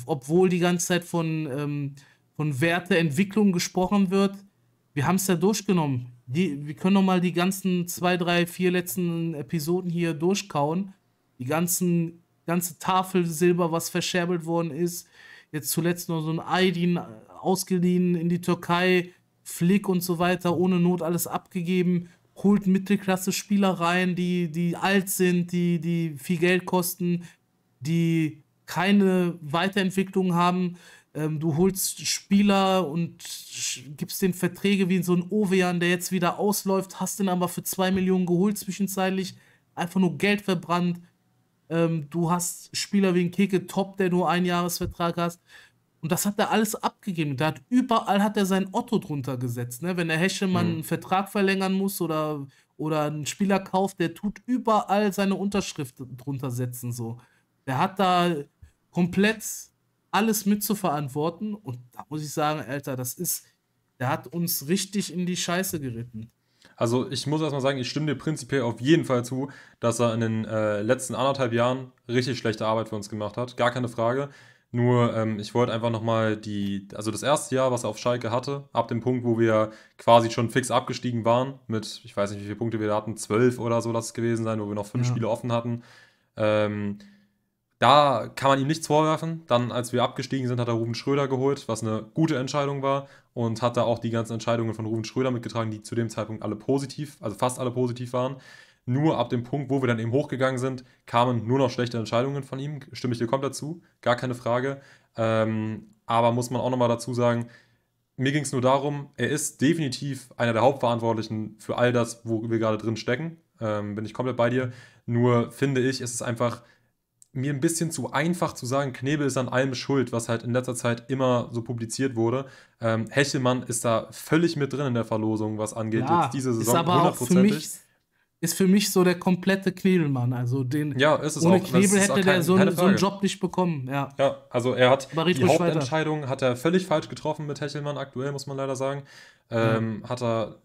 obwohl die ganze Zeit von, ähm, von Werteentwicklung gesprochen wird. Wir haben es ja durchgenommen. Die, wir können nochmal die ganzen zwei, drei, vier letzten Episoden hier durchkauen. Die ganzen, ganze Tafel Silber, was verscherbelt worden ist. Jetzt zuletzt noch so ein Aydin ausgeliehen in die Türkei. Flick und so weiter, ohne Not alles abgegeben. Holt Mittelklasse-Spieler rein, die, die alt sind, die, die viel Geld kosten, die keine Weiterentwicklung haben. Ähm, du holst Spieler und gibst denen Verträge wie in so ein Ovean, der jetzt wieder ausläuft, hast den aber für 2 Millionen geholt zwischenzeitlich, einfach nur Geld verbrannt. Ähm, du hast Spieler wie ein Keke Top, der nur einen Jahresvertrag hast. Und das hat er alles abgegeben. Da hat überall hat er sein Otto drunter gesetzt. Ne? Wenn der Heschemann mhm. einen Vertrag verlängern muss oder, oder einen Spieler kauft, der tut überall seine Unterschrift drunter setzen. So. Der hat da komplett alles mitzuverantworten. Und da muss ich sagen, Alter, das ist, der hat uns richtig in die Scheiße geritten. Also ich muss erstmal sagen, ich stimme dir prinzipiell auf jeden Fall zu, dass er in den äh, letzten anderthalb Jahren richtig schlechte Arbeit für uns gemacht hat. Gar keine Frage. Nur ähm, ich wollte einfach nochmal die, also das erste Jahr, was er auf Schalke hatte, ab dem Punkt, wo wir quasi schon fix abgestiegen waren, mit, ich weiß nicht, wie viele Punkte wir da hatten, zwölf oder so das gewesen sein, wo wir noch fünf ja. Spiele offen hatten. Ähm, da kann man ihm nichts vorwerfen. Dann, als wir abgestiegen sind, hat er Ruben Schröder geholt, was eine gute Entscheidung war. Und hat da auch die ganzen Entscheidungen von Ruben Schröder mitgetragen, die zu dem Zeitpunkt alle positiv, also fast alle positiv waren. Nur ab dem Punkt, wo wir dann eben hochgegangen sind, kamen nur noch schlechte Entscheidungen von ihm. Stimme ich dir komplett dazu, gar keine Frage. Ähm, aber muss man auch nochmal dazu sagen, mir ging es nur darum, er ist definitiv einer der Hauptverantwortlichen für all das, wo wir gerade drin stecken. Ähm, bin ich komplett bei dir. Nur finde ich, es ist einfach mir ein bisschen zu einfach zu sagen, Knebel ist an allem schuld, was halt in letzter Zeit immer so publiziert wurde. Ähm, Hechelmann ist da völlig mit drin in der Verlosung, was angeht, ja, jetzt diese Saison ist aber auch für mich ist für mich so der komplette Knebelmann. Also den ja, ist es ohne auch. Knebel hätte kein, der so, einen, so einen Job nicht bekommen. Ja, ja also er hat die Hauptentscheidung hat er völlig falsch getroffen mit Hechelmann aktuell, muss man leider sagen. Ähm, mhm. Hat er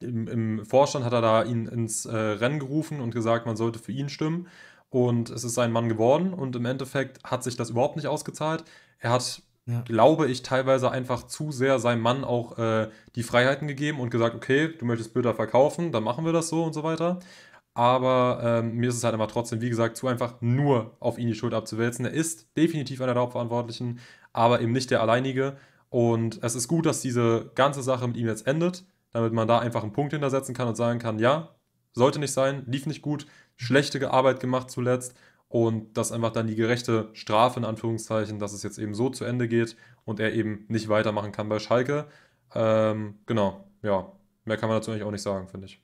im, im, Vorstand hat er da ihn ins äh, Rennen gerufen und gesagt, man sollte für ihn stimmen und es ist sein Mann geworden und im Endeffekt hat sich das überhaupt nicht ausgezahlt. Er hat, ja. glaube ich, teilweise einfach zu sehr seinem Mann auch äh, die Freiheiten gegeben und gesagt, okay, du möchtest Bilder verkaufen, dann machen wir das so und so weiter. Aber ähm, mir ist es halt immer trotzdem, wie gesagt, zu einfach nur auf ihn die Schuld abzuwälzen. Er ist definitiv einer der Hauptverantwortlichen, aber eben nicht der alleinige. Und es ist gut, dass diese ganze Sache mit ihm jetzt endet, damit man da einfach einen Punkt hintersetzen kann und sagen kann, ja, sollte nicht sein, lief nicht gut, schlechte Arbeit gemacht zuletzt und dass einfach dann die gerechte Strafe in Anführungszeichen, dass es jetzt eben so zu Ende geht und er eben nicht weitermachen kann bei Schalke. Ähm, genau, ja, mehr kann man dazu eigentlich auch nicht sagen, finde ich.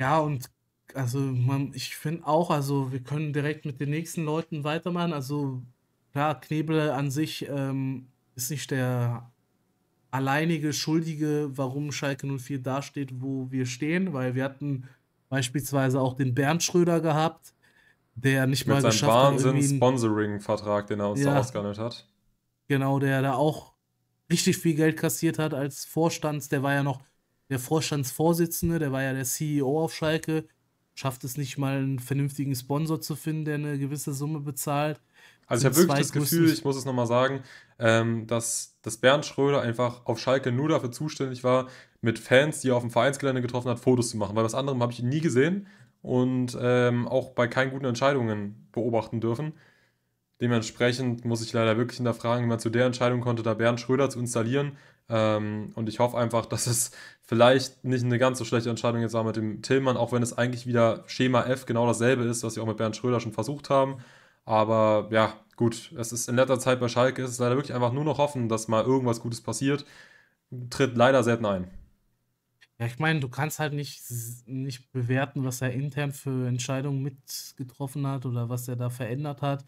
Ja, und also man, ich finde auch, also wir können direkt mit den nächsten Leuten weitermachen. Also klar, Knebel an sich ähm, ist nicht der alleinige Schuldige, warum Schalke 04 dasteht, wo wir stehen, weil wir hatten beispielsweise auch den Bernd Schröder gehabt, der nicht Mit mal geschafft hat. Wahnsinn-Sponsoring-Vertrag, den er uns ja, ausgehandelt hat. Genau, der da auch richtig viel Geld kassiert hat als Vorstands, der war ja noch der Vorstandsvorsitzende, der war ja der CEO auf Schalke, schafft es nicht mal einen vernünftigen Sponsor zu finden, der eine gewisse Summe bezahlt. Also ich habe wirklich das Gefühl, ich muss es nochmal sagen, ähm, dass, dass Bernd Schröder einfach auf Schalke nur dafür zuständig war, mit Fans, die er auf dem Vereinsgelände getroffen hat, Fotos zu machen. Weil was anderem habe ich ihn nie gesehen und ähm, auch bei keinen guten Entscheidungen beobachten dürfen. Dementsprechend muss ich leider wirklich hinterfragen, wie man zu der Entscheidung konnte, da Bernd Schröder zu installieren. Ähm, und ich hoffe einfach, dass es vielleicht nicht eine ganz so schlechte Entscheidung jetzt war mit dem Tillmann, auch wenn es eigentlich wieder Schema F genau dasselbe ist, was sie auch mit Bernd Schröder schon versucht haben. Aber ja, gut, es ist in letzter Zeit bei Schalke, ist es leider wirklich einfach nur noch hoffen, dass mal irgendwas Gutes passiert. Tritt leider selten ein. Ja, ich meine, du kannst halt nicht, nicht bewerten, was er intern für Entscheidungen mitgetroffen hat oder was er da verändert hat.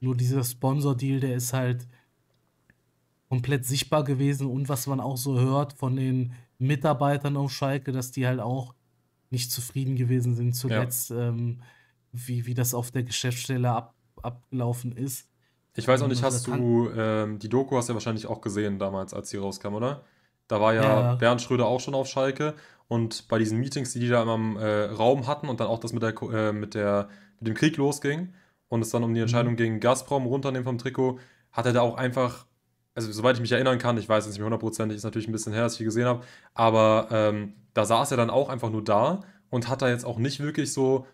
Nur dieser Sponsor-Deal, der ist halt komplett sichtbar gewesen und was man auch so hört von den Mitarbeitern auf Schalke, dass die halt auch nicht zufrieden gewesen sind zuletzt, ja. ähm, wie, wie das auf der Geschäftsstelle ab, abgelaufen ist. Ich weiß auch ähm, nicht, also hast du ähm, die Doku hast du ja wahrscheinlich auch gesehen damals, als sie rauskam, oder? Da war ja, ja, Bernd Schröder auch schon auf Schalke. Und bei diesen Meetings, die die da immer im äh, Raum hatten und dann auch das mit, der, äh, mit, der, mit dem Krieg losging und es dann um die mhm. Entscheidung gegen Gazprom runternehmen vom Trikot, hat er da auch einfach, also soweit ich mich erinnern kann, ich weiß jetzt nicht mehr hundertprozentig, ist natürlich ein bisschen her, dass ich ihn gesehen habe, aber ähm, da saß er dann auch einfach nur da und hat da jetzt auch nicht wirklich so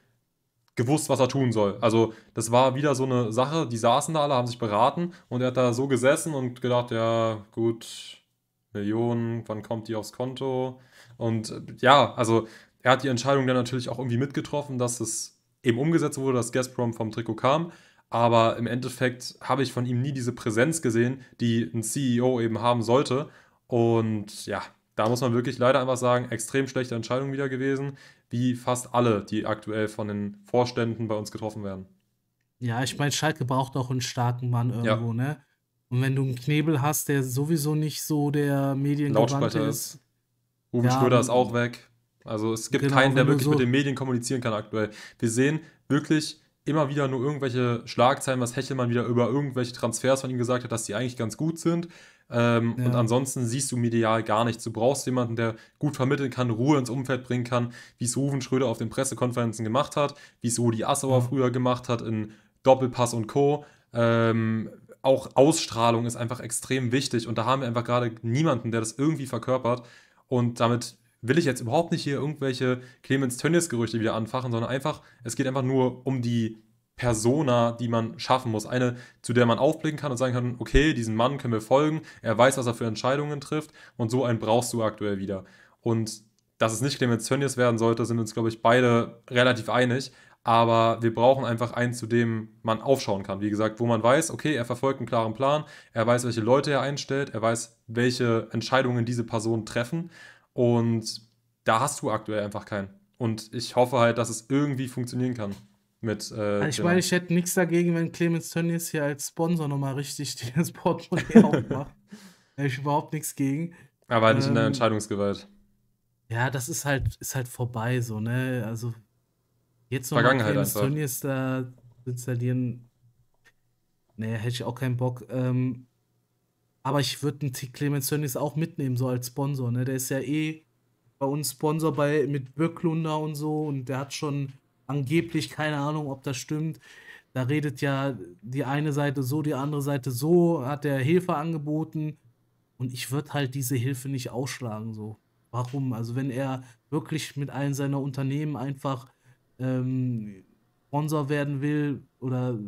gewusst, was er tun soll. Also das war wieder so eine Sache, die saßen da alle, haben sich beraten und er hat da so gesessen und gedacht, ja gut, Millionen, wann kommt die aufs Konto? Und äh, ja, also er hat die Entscheidung dann natürlich auch irgendwie mitgetroffen, dass es eben umgesetzt wurde, dass Gazprom vom Trikot kam. Aber im Endeffekt habe ich von ihm nie diese Präsenz gesehen, die ein CEO eben haben sollte. Und ja, da muss man wirklich leider einfach sagen, extrem schlechte Entscheidung wieder gewesen, wie fast alle, die aktuell von den Vorständen bei uns getroffen werden. Ja, ich meine, Schalke braucht auch einen starken Mann irgendwo, ja. ne? Und wenn du einen Knebel hast, der sowieso nicht so der Mediengewandte ist. ist. Uwe ja, Schröder ist auch weg. Also es gibt genau, keinen, der wirklich so mit den Medien kommunizieren kann aktuell. Wir sehen wirklich immer wieder nur irgendwelche Schlagzeilen, was Hechelmann wieder über irgendwelche Transfers von ihm gesagt hat, dass die eigentlich ganz gut sind. Ähm, ja. Und ansonsten siehst du medial gar nichts. Du brauchst jemanden, der gut vermitteln kann, Ruhe ins Umfeld bringen kann, wie es Ruven Schröder auf den Pressekonferenzen gemacht hat, wie es Rudi Assauer ja. früher gemacht hat in Doppelpass und Co. Ähm, auch Ausstrahlung ist einfach extrem wichtig und da haben wir einfach gerade niemanden, der das irgendwie verkörpert. Und damit will ich jetzt überhaupt nicht hier irgendwelche Clemens Tönnies-Gerüchte wieder anfachen, sondern einfach, es geht einfach nur um die Persona, die man schaffen muss. Eine, zu der man aufblicken kann und sagen kann, okay, diesen Mann können wir folgen, er weiß, was er für Entscheidungen trifft und so einen brauchst du aktuell wieder. Und dass es nicht Clemens Tönnies werden sollte, sind uns, glaube ich, beide relativ einig. Aber wir brauchen einfach einen, zu dem man aufschauen kann. Wie gesagt, wo man weiß, okay, er verfolgt einen klaren Plan, er weiß, welche Leute er einstellt, er weiß, welche Entscheidungen diese Personen treffen. Und da hast du aktuell einfach keinen. Und ich hoffe halt, dass es irgendwie funktionieren kann. Mit, äh, also ich meine, ich hätte nichts dagegen, wenn Clemens Tönnies hier als Sponsor nochmal richtig das *laughs* Portemonnaie *laughs* aufmacht. Hätte ich überhaupt nichts gegen. Aber halt nicht ähm, in der ähm, Entscheidungsgewalt. Ja, das ist halt, ist halt vorbei, so, ne? Also Jetzt nochmal ins Turnier da zu installieren, naja, hätte ich auch keinen Bock. Ähm, aber ich würde einen Tick Clemens Tönnies auch mitnehmen, so als Sponsor. Ne? Der ist ja eh bei uns Sponsor bei, mit Böcklunder und so. Und der hat schon angeblich, keine Ahnung, ob das stimmt. Da redet ja die eine Seite so, die andere Seite so, hat der Hilfe angeboten. Und ich würde halt diese Hilfe nicht ausschlagen, so. Warum? Also, wenn er wirklich mit allen seiner Unternehmen einfach ähm, Sponsor werden will oder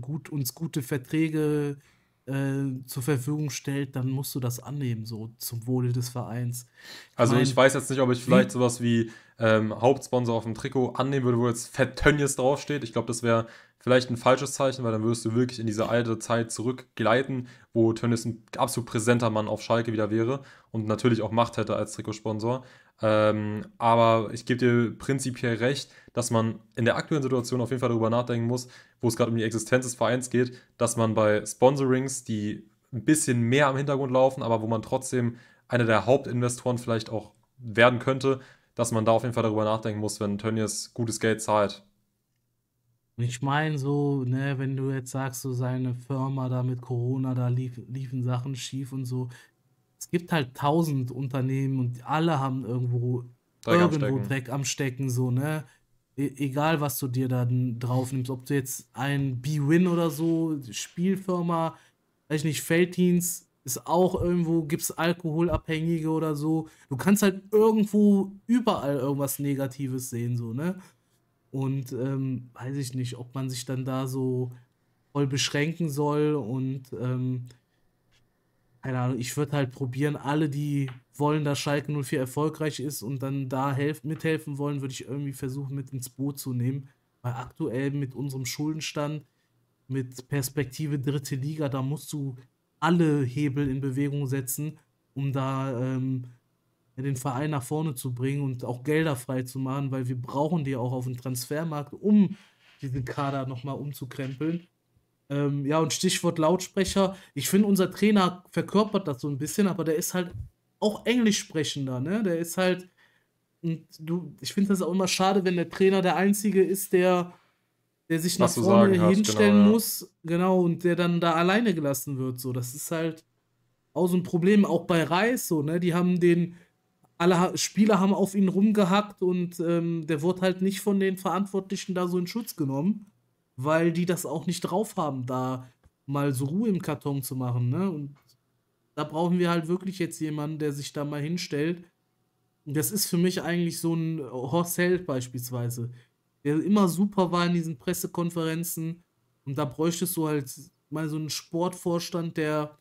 gut, uns gute Verträge äh, zur Verfügung stellt, dann musst du das annehmen, so zum Wohle des Vereins. Ich also mein, ich weiß jetzt nicht, ob ich vielleicht sowas wie ähm, Hauptsponsor auf dem Trikot annehmen würde, wo jetzt Fett Tönnies draufsteht. Ich glaube, das wäre vielleicht ein falsches Zeichen, weil dann würdest du wirklich in diese alte Zeit zurückgleiten, wo Tönnies ein absolut präsenter Mann auf Schalke wieder wäre und natürlich auch Macht hätte als Trikotsponsor. Ähm, aber ich gebe dir prinzipiell recht, dass man in der aktuellen Situation auf jeden Fall darüber nachdenken muss, wo es gerade um die Existenz des Vereins geht, dass man bei Sponsorings, die ein bisschen mehr am Hintergrund laufen, aber wo man trotzdem einer der Hauptinvestoren vielleicht auch werden könnte, dass man da auf jeden Fall darüber nachdenken muss, wenn Tönnies gutes Geld zahlt. Ich meine, so, ne, wenn du jetzt sagst, so seine Firma da mit Corona, da lief, liefen Sachen schief und so. Es gibt halt tausend Unternehmen und alle haben irgendwo Dreck irgendwo am Dreck am Stecken, so, ne? E egal, was du dir da drauf nimmst, ob du jetzt ein B-Win oder so, Spielfirma, weiß ich nicht, Felddienst, ist auch irgendwo, gibt es Alkoholabhängige oder so. Du kannst halt irgendwo überall irgendwas Negatives sehen, so, ne? Und ähm, weiß ich nicht, ob man sich dann da so voll beschränken soll und ähm, keine Ahnung, ich würde halt probieren, alle, die wollen, dass Schalke 04 erfolgreich ist und dann da helf mithelfen wollen, würde ich irgendwie versuchen, mit ins Boot zu nehmen. Weil aktuell mit unserem Schuldenstand, mit Perspektive dritte Liga, da musst du alle Hebel in Bewegung setzen, um da ähm, den Verein nach vorne zu bringen und auch Gelder frei zu machen, weil wir brauchen die auch auf dem Transfermarkt, um diesen Kader nochmal umzukrempeln. Ähm, ja, und Stichwort Lautsprecher. Ich finde, unser Trainer verkörpert das so ein bisschen, aber der ist halt auch Englisch sprechender, ne? Der ist halt. Und du, ich finde das auch immer schade, wenn der Trainer der Einzige ist, der der sich nach vorne genau, hinstellen hast, genau, muss, ja. genau, und der dann da alleine gelassen wird. So, das ist halt auch so ein Problem, auch bei Reis, so, ne? Die haben den, alle Spieler haben auf ihn rumgehackt und ähm, der wurde halt nicht von den Verantwortlichen da so in Schutz genommen, weil die das auch nicht drauf haben, da mal so Ruhe im Karton zu machen, ne? Und da brauchen wir halt wirklich jetzt jemanden, der sich da mal hinstellt. Und das ist für mich eigentlich so ein Horst Held beispielsweise der immer super war in diesen Pressekonferenzen. Und da bräuchtest du halt mal so einen Sportvorstand, der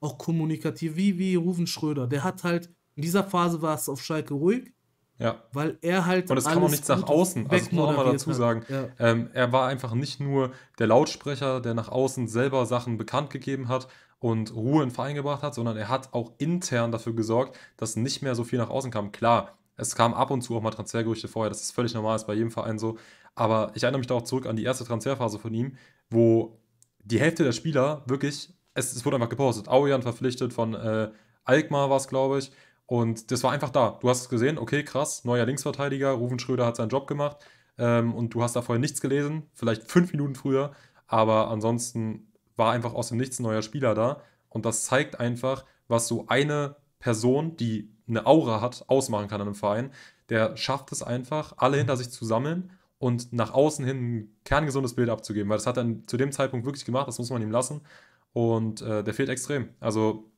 auch kommunikativ, wie, wie Ruven Schröder, der hat halt, in dieser Phase war es auf Schalke ruhig, ja. Weil er halt. Und das kam auch nicht nach außen, also ich muss auch mal dazu sagen. Ja. Ähm, er war einfach nicht nur der Lautsprecher, der nach außen selber Sachen bekannt gegeben hat und Ruhe in den Verein gebracht hat, sondern er hat auch intern dafür gesorgt, dass nicht mehr so viel nach außen kam. Klar, es kam ab und zu auch mal Transfergerüchte vorher, das ist völlig normal, ist bei jedem Verein so. Aber ich erinnere mich da auch zurück an die erste Transferphase von ihm, wo die Hälfte der Spieler wirklich, es, es wurde einfach gepostet. Aurian verpflichtet von äh, Alkmaar war es, glaube ich. Und das war einfach da. Du hast es gesehen, okay, krass, neuer Linksverteidiger, Rufen Schröder hat seinen Job gemacht. Ähm, und du hast da vorher nichts gelesen, vielleicht fünf Minuten früher. Aber ansonsten war einfach aus dem Nichts ein neuer Spieler da. Und das zeigt einfach, was so eine Person, die eine Aura hat, ausmachen kann an einem Verein. Der schafft es einfach, alle hinter sich zu sammeln und nach außen hin ein kerngesundes Bild abzugeben, weil das hat er zu dem Zeitpunkt wirklich gemacht, das muss man ihm lassen. Und äh, der fehlt extrem. Also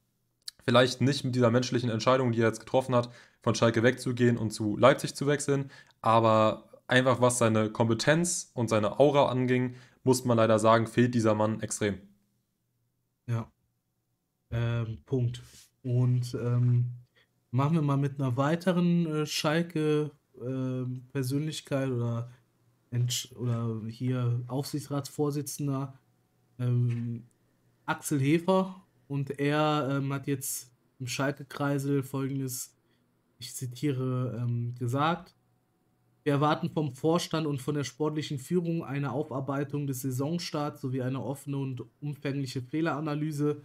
vielleicht nicht mit dieser menschlichen Entscheidung, die er jetzt getroffen hat, von Schalke wegzugehen und zu Leipzig zu wechseln, aber einfach was seine Kompetenz und seine Aura anging, muss man leider sagen, fehlt dieser Mann extrem. Ja. Ähm, Punkt. Und ähm, machen wir mal mit einer weiteren äh, Schalke-Persönlichkeit ähm, oder, Entsch oder hier Aufsichtsratsvorsitzender ähm, Axel Hefer. Und er ähm, hat jetzt im Schalke-Kreisel folgendes, ich zitiere, ähm, gesagt. Wir erwarten vom Vorstand und von der sportlichen Führung eine Aufarbeitung des Saisonstarts sowie eine offene und umfängliche Fehleranalyse.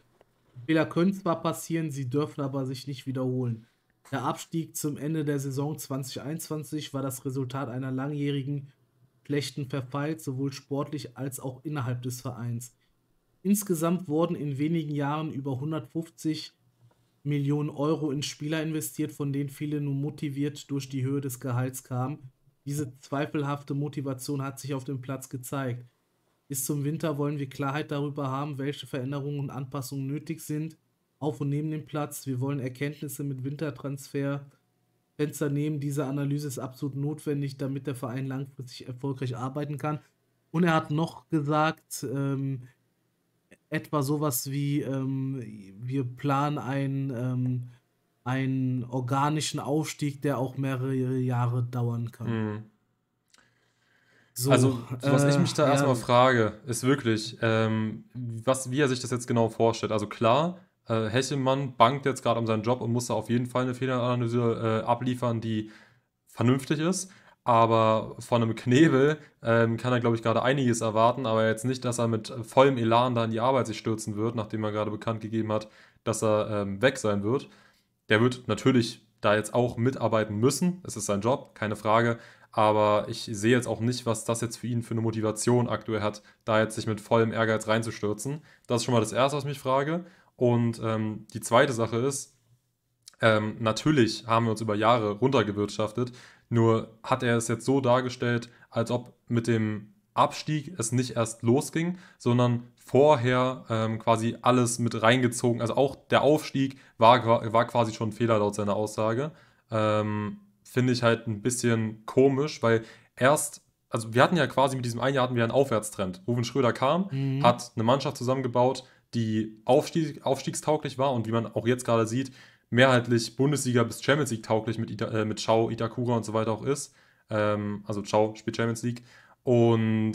Fehler können zwar passieren, sie dürfen aber sich nicht wiederholen. Der Abstieg zum Ende der Saison 2021 war das Resultat einer langjährigen schlechten Verfalls, sowohl sportlich als auch innerhalb des Vereins. Insgesamt wurden in wenigen Jahren über 150 Millionen Euro in Spieler investiert, von denen viele nur motiviert durch die Höhe des Gehalts kamen. Diese zweifelhafte Motivation hat sich auf dem Platz gezeigt. Bis zum Winter wollen wir Klarheit darüber haben, welche Veränderungen und Anpassungen nötig sind, auf und neben dem Platz. Wir wollen Erkenntnisse mit Wintertransfer. Fenster nehmen. Diese Analyse ist absolut notwendig, damit der Verein langfristig erfolgreich arbeiten kann. Und er hat noch gesagt, ähm, etwa sowas wie, ähm, wir planen einen, ähm, einen organischen Aufstieg, der auch mehrere Jahre dauern kann. Hm. So, also, was äh, ich mich da ja. erstmal frage, ist wirklich, ähm, was, wie er sich das jetzt genau vorstellt. Also klar, äh, Hechelmann bangt jetzt gerade um seinen Job und muss da auf jeden Fall eine Fehleranalyse äh, abliefern, die vernünftig ist. Aber von einem Knebel ähm, kann er, glaube ich, gerade einiges erwarten, aber jetzt nicht, dass er mit vollem Elan da in die Arbeit sich stürzen wird, nachdem er gerade bekannt gegeben hat, dass er ähm, weg sein wird. Der wird natürlich da jetzt auch mitarbeiten müssen. Es ist sein Job, keine Frage. Aber ich sehe jetzt auch nicht, was das jetzt für ihn für eine Motivation aktuell hat, da jetzt sich mit vollem Ehrgeiz reinzustürzen. Das ist schon mal das Erste, was ich mich frage. Und ähm, die zweite Sache ist, ähm, natürlich haben wir uns über Jahre runtergewirtschaftet, nur hat er es jetzt so dargestellt, als ob mit dem Abstieg es nicht erst losging, sondern vorher ähm, quasi alles mit reingezogen. Also auch der Aufstieg war, war quasi schon ein Fehler laut seiner Aussage. Ähm, finde ich halt ein bisschen komisch, weil erst also wir hatten ja quasi mit diesem einen Jahr hatten wir einen Aufwärtstrend. Ruven Schröder kam, mhm. hat eine Mannschaft zusammengebaut, die Aufstieg, aufstiegstauglich war und wie man auch jetzt gerade sieht, mehrheitlich Bundesliga bis Champions League tauglich mit, Ita, äh, mit Chao, Itakura und so weiter auch ist. Ähm, also Chao spielt Champions League. Und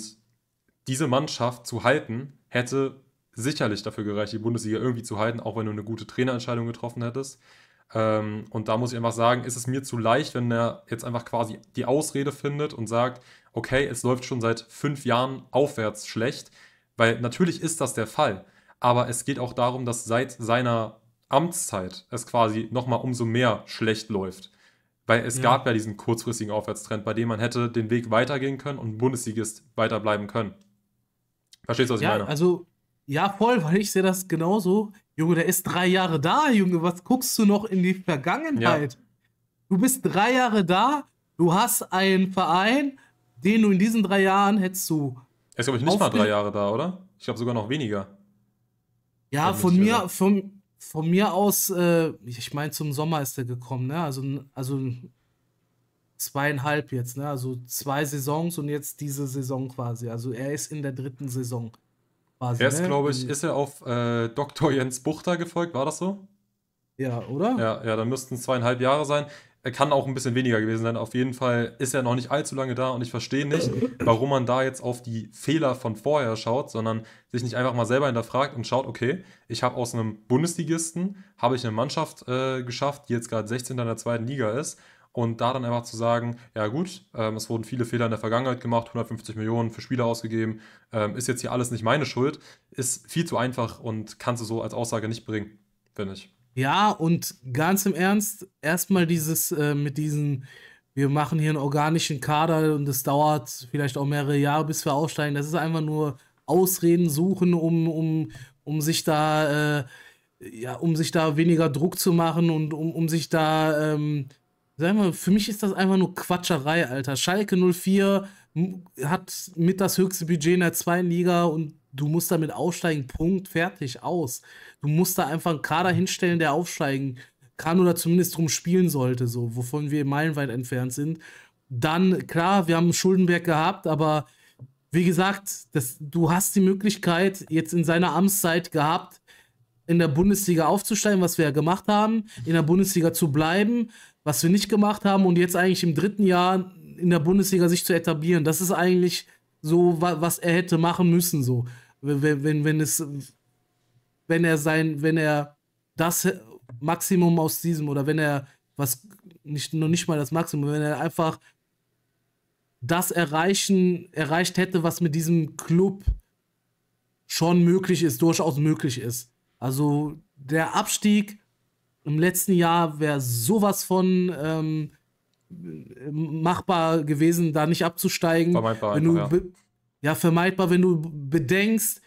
diese Mannschaft zu halten, hätte sicherlich dafür gereicht, die Bundesliga irgendwie zu halten, auch wenn du eine gute Trainerentscheidung getroffen hättest. Ähm, und da muss ich einfach sagen, ist es mir zu leicht, wenn er jetzt einfach quasi die Ausrede findet und sagt, okay, es läuft schon seit fünf Jahren aufwärts schlecht, weil natürlich ist das der Fall aber es geht auch darum, dass seit seiner Amtszeit es quasi nochmal umso mehr schlecht läuft. Weil es ja. gab ja diesen kurzfristigen Aufwärtstrend, bei dem man hätte den Weg weitergehen können und Bundesligist weiterbleiben können. Verstehst du, was ja, ich meine? Also, ja, voll, weil ich sehe das genauso. Junge, der ist drei Jahre da, Junge. Was guckst du noch in die Vergangenheit? Ja. Du bist drei Jahre da, du hast einen Verein, den du in diesen drei Jahren hättest du. Er ist, glaube ich, nicht mal drei Jahre da, oder? Ich glaube sogar noch weniger. Ja, von mir, also von, von mir aus, äh, ich meine, zum Sommer ist er gekommen, ne? Also, also zweieinhalb jetzt, ne? Also zwei Saisons und jetzt diese Saison quasi. Also er ist in der dritten Saison. Quasi, er ist, ne? glaube ich, ist er auf äh, Dr. Jens Buchter gefolgt, war das so? Ja, oder? Ja, ja, dann müssten zweieinhalb Jahre sein kann auch ein bisschen weniger gewesen sein. Auf jeden Fall ist er noch nicht allzu lange da und ich verstehe nicht, warum man da jetzt auf die Fehler von vorher schaut, sondern sich nicht einfach mal selber hinterfragt und schaut, okay, ich habe aus einem Bundesligisten, habe ich eine Mannschaft äh, geschafft, die jetzt gerade 16. in der zweiten Liga ist und da dann einfach zu sagen, ja gut, ähm, es wurden viele Fehler in der Vergangenheit gemacht, 150 Millionen für Spieler ausgegeben, ähm, ist jetzt hier alles nicht meine Schuld, ist viel zu einfach und kannst du so als Aussage nicht bringen, finde ich. Ja, und ganz im Ernst, erstmal dieses äh, mit diesen, wir machen hier einen organischen Kader und es dauert vielleicht auch mehrere Jahre, bis wir aussteigen. Das ist einfach nur Ausreden suchen, um, um, um sich da, äh, ja, um sich da weniger Druck zu machen und um, um sich da ähm, Sag Mal, für mich ist das einfach nur Quatscherei, Alter. Schalke 04 hat mit das höchste Budget in der zweiten Liga und du musst damit aufsteigen, Punkt, fertig, aus. Du musst da einfach einen Kader hinstellen, der aufsteigen kann oder zumindest drum spielen sollte, so, wovon wir meilenweit entfernt sind. Dann, klar, wir haben Schuldenberg gehabt, aber wie gesagt, das, du hast die Möglichkeit jetzt in seiner Amtszeit gehabt, in der Bundesliga aufzusteigen, was wir ja gemacht haben, in der Bundesliga zu bleiben, was wir nicht gemacht haben und jetzt eigentlich im dritten Jahr in der Bundesliga sich zu etablieren. Das ist eigentlich so, was er hätte machen müssen, so. Wenn, wenn, wenn es, wenn er sein, wenn er das Maximum aus diesem oder wenn er was nicht, noch nicht mal das Maximum, wenn er einfach das erreichen, erreicht hätte, was mit diesem Club schon möglich ist, durchaus möglich ist. Also der Abstieg im letzten Jahr wäre sowas von ähm, machbar gewesen, da nicht abzusteigen. Vermeidbar. Wenn du einfach, ja. ja, vermeidbar, wenn du bedenkst,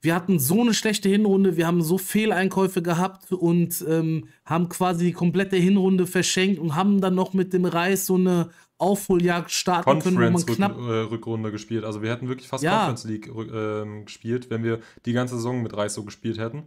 wir hatten so eine schlechte Hinrunde, wir haben so Fehleinkäufe gehabt und ähm, haben quasi die komplette Hinrunde verschenkt und haben dann noch mit dem Reis so eine Aufholjagd starten Conference können, wo man knapp Rück äh, Rückrunde gespielt. Also wir hätten wirklich fast ja. Conference League äh, gespielt, wenn wir die ganze Saison mit Reis so gespielt hätten.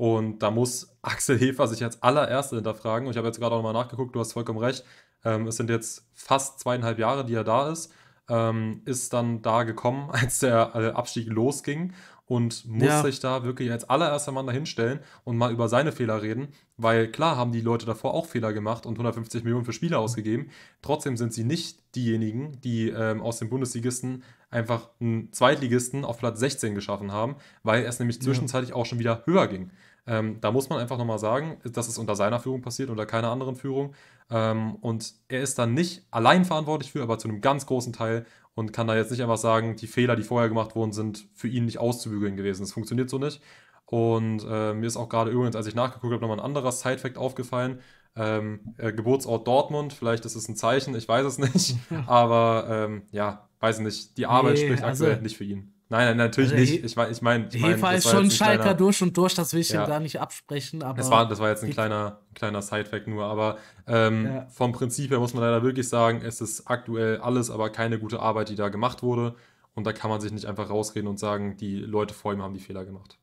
Und da muss Axel Hefer sich als allererster hinterfragen. Und ich habe jetzt gerade auch nochmal nachgeguckt, du hast vollkommen recht. Ähm, es sind jetzt fast zweieinhalb Jahre, die er da ist. Ähm, ist dann da gekommen, *laughs* als der äh, Abstieg losging und muss ja. sich da wirklich als allererster Mann dahinstellen und mal über seine Fehler reden, weil klar haben die Leute davor auch Fehler gemacht und 150 Millionen für Spieler ausgegeben. Trotzdem sind sie nicht diejenigen, die ähm, aus den Bundesligisten einfach einen Zweitligisten auf Platz 16 geschaffen haben, weil es nämlich zwischenzeitlich ja. auch schon wieder höher ging. Ähm, da muss man einfach nochmal sagen, dass es unter seiner Führung passiert, unter keiner anderen Führung. Ähm, und er ist dann nicht allein verantwortlich für, aber zu einem ganz großen Teil und kann da jetzt nicht einfach sagen, die Fehler, die vorher gemacht wurden, sind für ihn nicht auszubügeln gewesen. Das funktioniert so nicht. Und äh, mir ist auch gerade übrigens, als ich nachgeguckt habe, nochmal ein anderer Side-Fact aufgefallen. Ähm, äh, Geburtsort Dortmund, vielleicht ist es ein Zeichen, ich weiß es nicht. *laughs* aber ähm, ja, weiß nicht, die Arbeit nee, spricht also aktuell also nicht für ihn. Nein, nein, natürlich also nicht. Ich, meine, ich meine, mein, Hefer ist schon ein Schalker kleiner, durch und durch, das will ich ja. da nicht absprechen. Aber das, war, das war jetzt ein kleiner, kleiner Sidefact nur, aber ähm, ja. vom Prinzip her muss man leider wirklich sagen, es ist aktuell alles, aber keine gute Arbeit, die da gemacht wurde. Und da kann man sich nicht einfach rausreden und sagen, die Leute vor ihm haben die Fehler gemacht.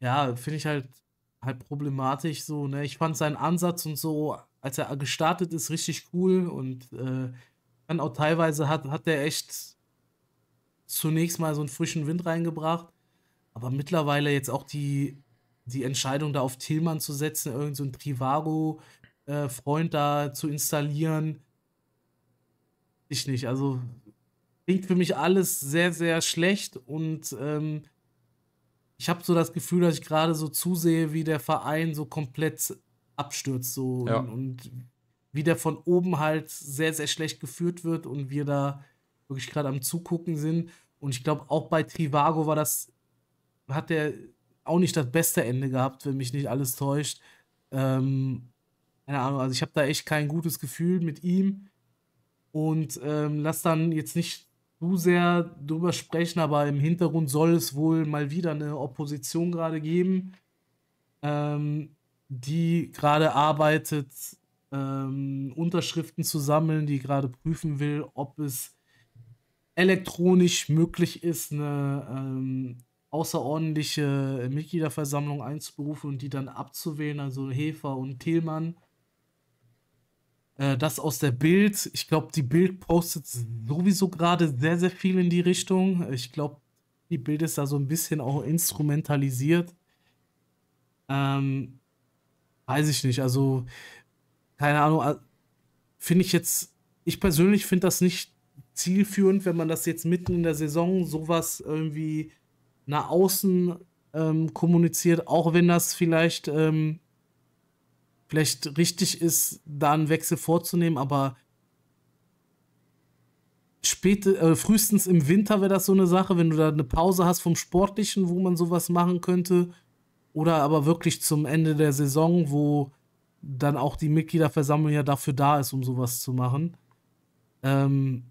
Ja, finde ich halt, halt problematisch so. Ne? Ich fand seinen Ansatz und so, als er gestartet ist, richtig cool und äh, dann auch teilweise hat, hat er echt zunächst mal so einen frischen Wind reingebracht. Aber mittlerweile jetzt auch die, die Entscheidung, da auf Tillmann zu setzen, irgendeinen so Trivago-Freund äh, da zu installieren, ich nicht. Also klingt für mich alles sehr, sehr schlecht und ähm, ich habe so das Gefühl, dass ich gerade so zusehe, wie der Verein so komplett abstürzt so ja. und, und wie der von oben halt sehr, sehr schlecht geführt wird und wir da wirklich gerade am Zugucken sind. Und ich glaube, auch bei Trivago war das, hat der auch nicht das beste Ende gehabt, wenn mich nicht alles täuscht. Ähm, keine Ahnung, also ich habe da echt kein gutes Gefühl mit ihm. Und ähm, lass dann jetzt nicht zu sehr drüber sprechen, aber im Hintergrund soll es wohl mal wieder eine Opposition gerade geben, ähm, die gerade arbeitet, ähm, Unterschriften zu sammeln, die gerade prüfen will, ob es elektronisch möglich ist, eine ähm, außerordentliche Mitgliederversammlung einzuberufen und die dann abzuwählen, also Hefer und Thielmann. Äh, das aus der Bild. Ich glaube, die Bild postet sowieso gerade sehr, sehr viel in die Richtung. Ich glaube, die Bild ist da so ein bisschen auch instrumentalisiert. Ähm, weiß ich nicht. Also, keine Ahnung. Finde ich jetzt, ich persönlich finde das nicht zielführend, wenn man das jetzt mitten in der Saison sowas irgendwie nach außen ähm, kommuniziert, auch wenn das vielleicht, ähm, vielleicht richtig ist, da einen Wechsel vorzunehmen, aber späte, äh, frühestens im Winter wäre das so eine Sache, wenn du da eine Pause hast vom Sportlichen, wo man sowas machen könnte, oder aber wirklich zum Ende der Saison, wo dann auch die Mitgliederversammlung ja dafür da ist, um sowas zu machen. Ähm,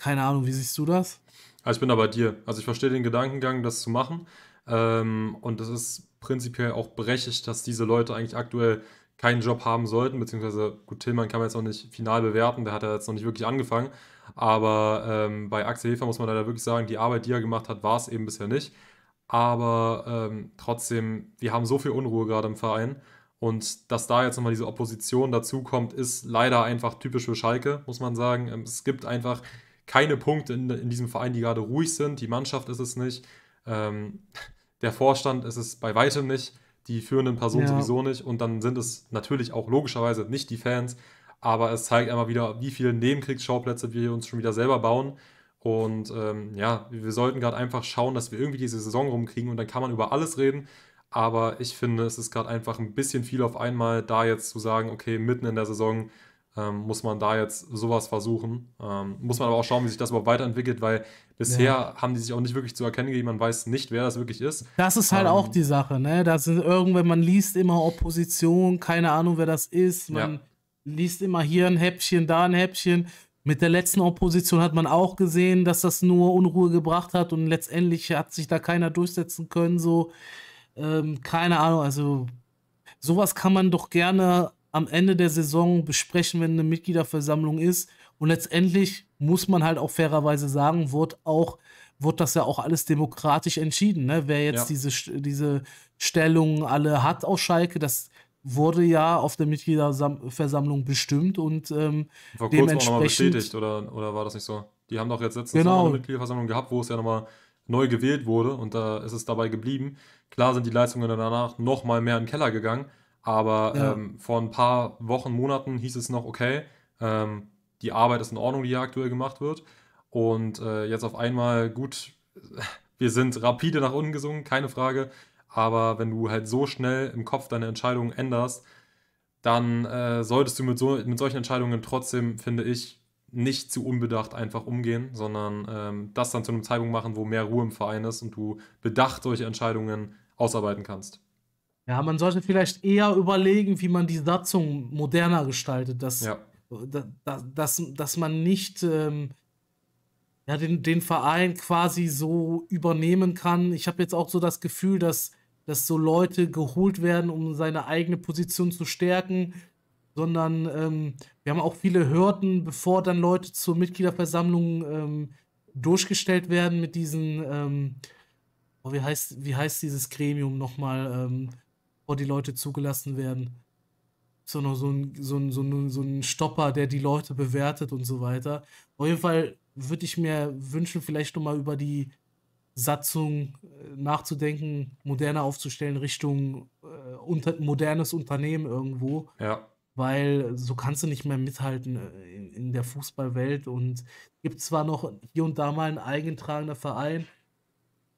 keine Ahnung, wie siehst du das? Also ich bin da bei dir. Also ich verstehe den Gedankengang, das zu machen. Ähm, und das ist prinzipiell auch berechtigt, dass diese Leute eigentlich aktuell keinen Job haben sollten, beziehungsweise gut, Tillmann kann man jetzt noch nicht final bewerten, der hat ja jetzt noch nicht wirklich angefangen. Aber ähm, bei Axel Hefer muss man leider wirklich sagen, die Arbeit, die er gemacht hat, war es eben bisher nicht. Aber ähm, trotzdem, wir haben so viel Unruhe gerade im Verein. Und dass da jetzt nochmal diese Opposition dazukommt, ist leider einfach typisch für Schalke, muss man sagen. Ähm, es gibt einfach keine Punkte in, in diesem Verein, die gerade ruhig sind. Die Mannschaft ist es nicht. Ähm, der Vorstand ist es bei weitem nicht. Die führenden Personen ja. sowieso nicht. Und dann sind es natürlich auch logischerweise nicht die Fans. Aber es zeigt einmal wieder, wie viele Nebenkriegsschauplätze wir uns schon wieder selber bauen. Und ähm, ja, wir sollten gerade einfach schauen, dass wir irgendwie diese Saison rumkriegen. Und dann kann man über alles reden. Aber ich finde, es ist gerade einfach ein bisschen viel auf einmal, da jetzt zu sagen, okay, mitten in der Saison ähm, muss man da jetzt sowas versuchen. Ähm, muss man aber auch schauen, wie sich das überhaupt weiterentwickelt, weil bisher ja. haben die sich auch nicht wirklich zu erkennen gegeben. Man weiß nicht, wer das wirklich ist. Das ist halt ähm, auch die Sache, ne? Da sind irgendwann, man liest immer Opposition, keine Ahnung, wer das ist. Man ja. liest immer hier ein Häppchen, da ein Häppchen. Mit der letzten Opposition hat man auch gesehen, dass das nur Unruhe gebracht hat und letztendlich hat sich da keiner durchsetzen können. So, ähm, keine Ahnung, also sowas kann man doch gerne am Ende der Saison besprechen, wenn eine Mitgliederversammlung ist. Und letztendlich muss man halt auch fairerweise sagen, wird auch wird das ja auch alles demokratisch entschieden. Ne? Wer jetzt ja. diese, diese Stellungen alle hat aus Schalke, das wurde ja auf der Mitgliederversammlung bestimmt und ähm, Vor kurzem dementsprechend auch nochmal bestätigt, oder, oder war das nicht so? Die haben doch jetzt letztens genau. eine Mitgliederversammlung gehabt, wo es ja nochmal neu gewählt wurde und da ist es dabei geblieben. Klar sind die Leistungen danach nochmal mehr in den Keller gegangen, aber ja. ähm, vor ein paar Wochen, Monaten hieß es noch, okay, ähm, die Arbeit ist in Ordnung, die hier aktuell gemacht wird. Und äh, jetzt auf einmal, gut, *laughs* wir sind rapide nach unten gesungen, keine Frage. Aber wenn du halt so schnell im Kopf deine Entscheidungen änderst, dann äh, solltest du mit, so, mit solchen Entscheidungen trotzdem, finde ich, nicht zu unbedacht einfach umgehen, sondern ähm, das dann zu einem Zeitpunkt machen, wo mehr Ruhe im Verein ist und du bedacht solche Entscheidungen ausarbeiten kannst. Ja, man sollte vielleicht eher überlegen, wie man die Satzung moderner gestaltet, dass, ja. dass, dass, dass man nicht ähm, ja, den, den Verein quasi so übernehmen kann. Ich habe jetzt auch so das Gefühl, dass, dass so Leute geholt werden, um seine eigene Position zu stärken, sondern ähm, wir haben auch viele Hürden, bevor dann Leute zur Mitgliederversammlung ähm, durchgestellt werden mit diesen, ähm, oh, wie, heißt, wie heißt dieses Gremium nochmal? Ähm, bevor die Leute zugelassen werden. So noch so ein, so ein, so ein, so ein Stopper, der die Leute bewertet und so weiter. Auf jeden Fall würde ich mir wünschen, vielleicht nochmal über die Satzung äh, nachzudenken, moderner aufzustellen Richtung äh, unter, modernes Unternehmen irgendwo. Ja. Weil so kannst du nicht mehr mithalten äh, in, in der Fußballwelt und es gibt zwar noch hier und da mal einen eigentragenden Verein,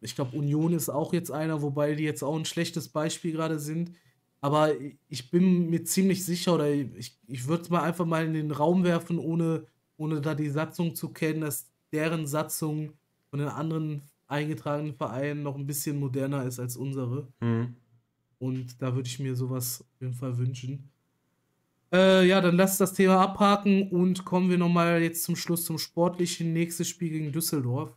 ich glaube, Union ist auch jetzt einer, wobei die jetzt auch ein schlechtes Beispiel gerade sind. Aber ich bin mir ziemlich sicher, oder ich, ich würde es mal einfach mal in den Raum werfen, ohne, ohne da die Satzung zu kennen, dass deren Satzung von den anderen eingetragenen Vereinen noch ein bisschen moderner ist als unsere. Mhm. Und da würde ich mir sowas auf jeden Fall wünschen. Äh, ja, dann lasst das Thema abhaken und kommen wir nochmal jetzt zum Schluss zum Sportlichen. nächsten Spiel gegen Düsseldorf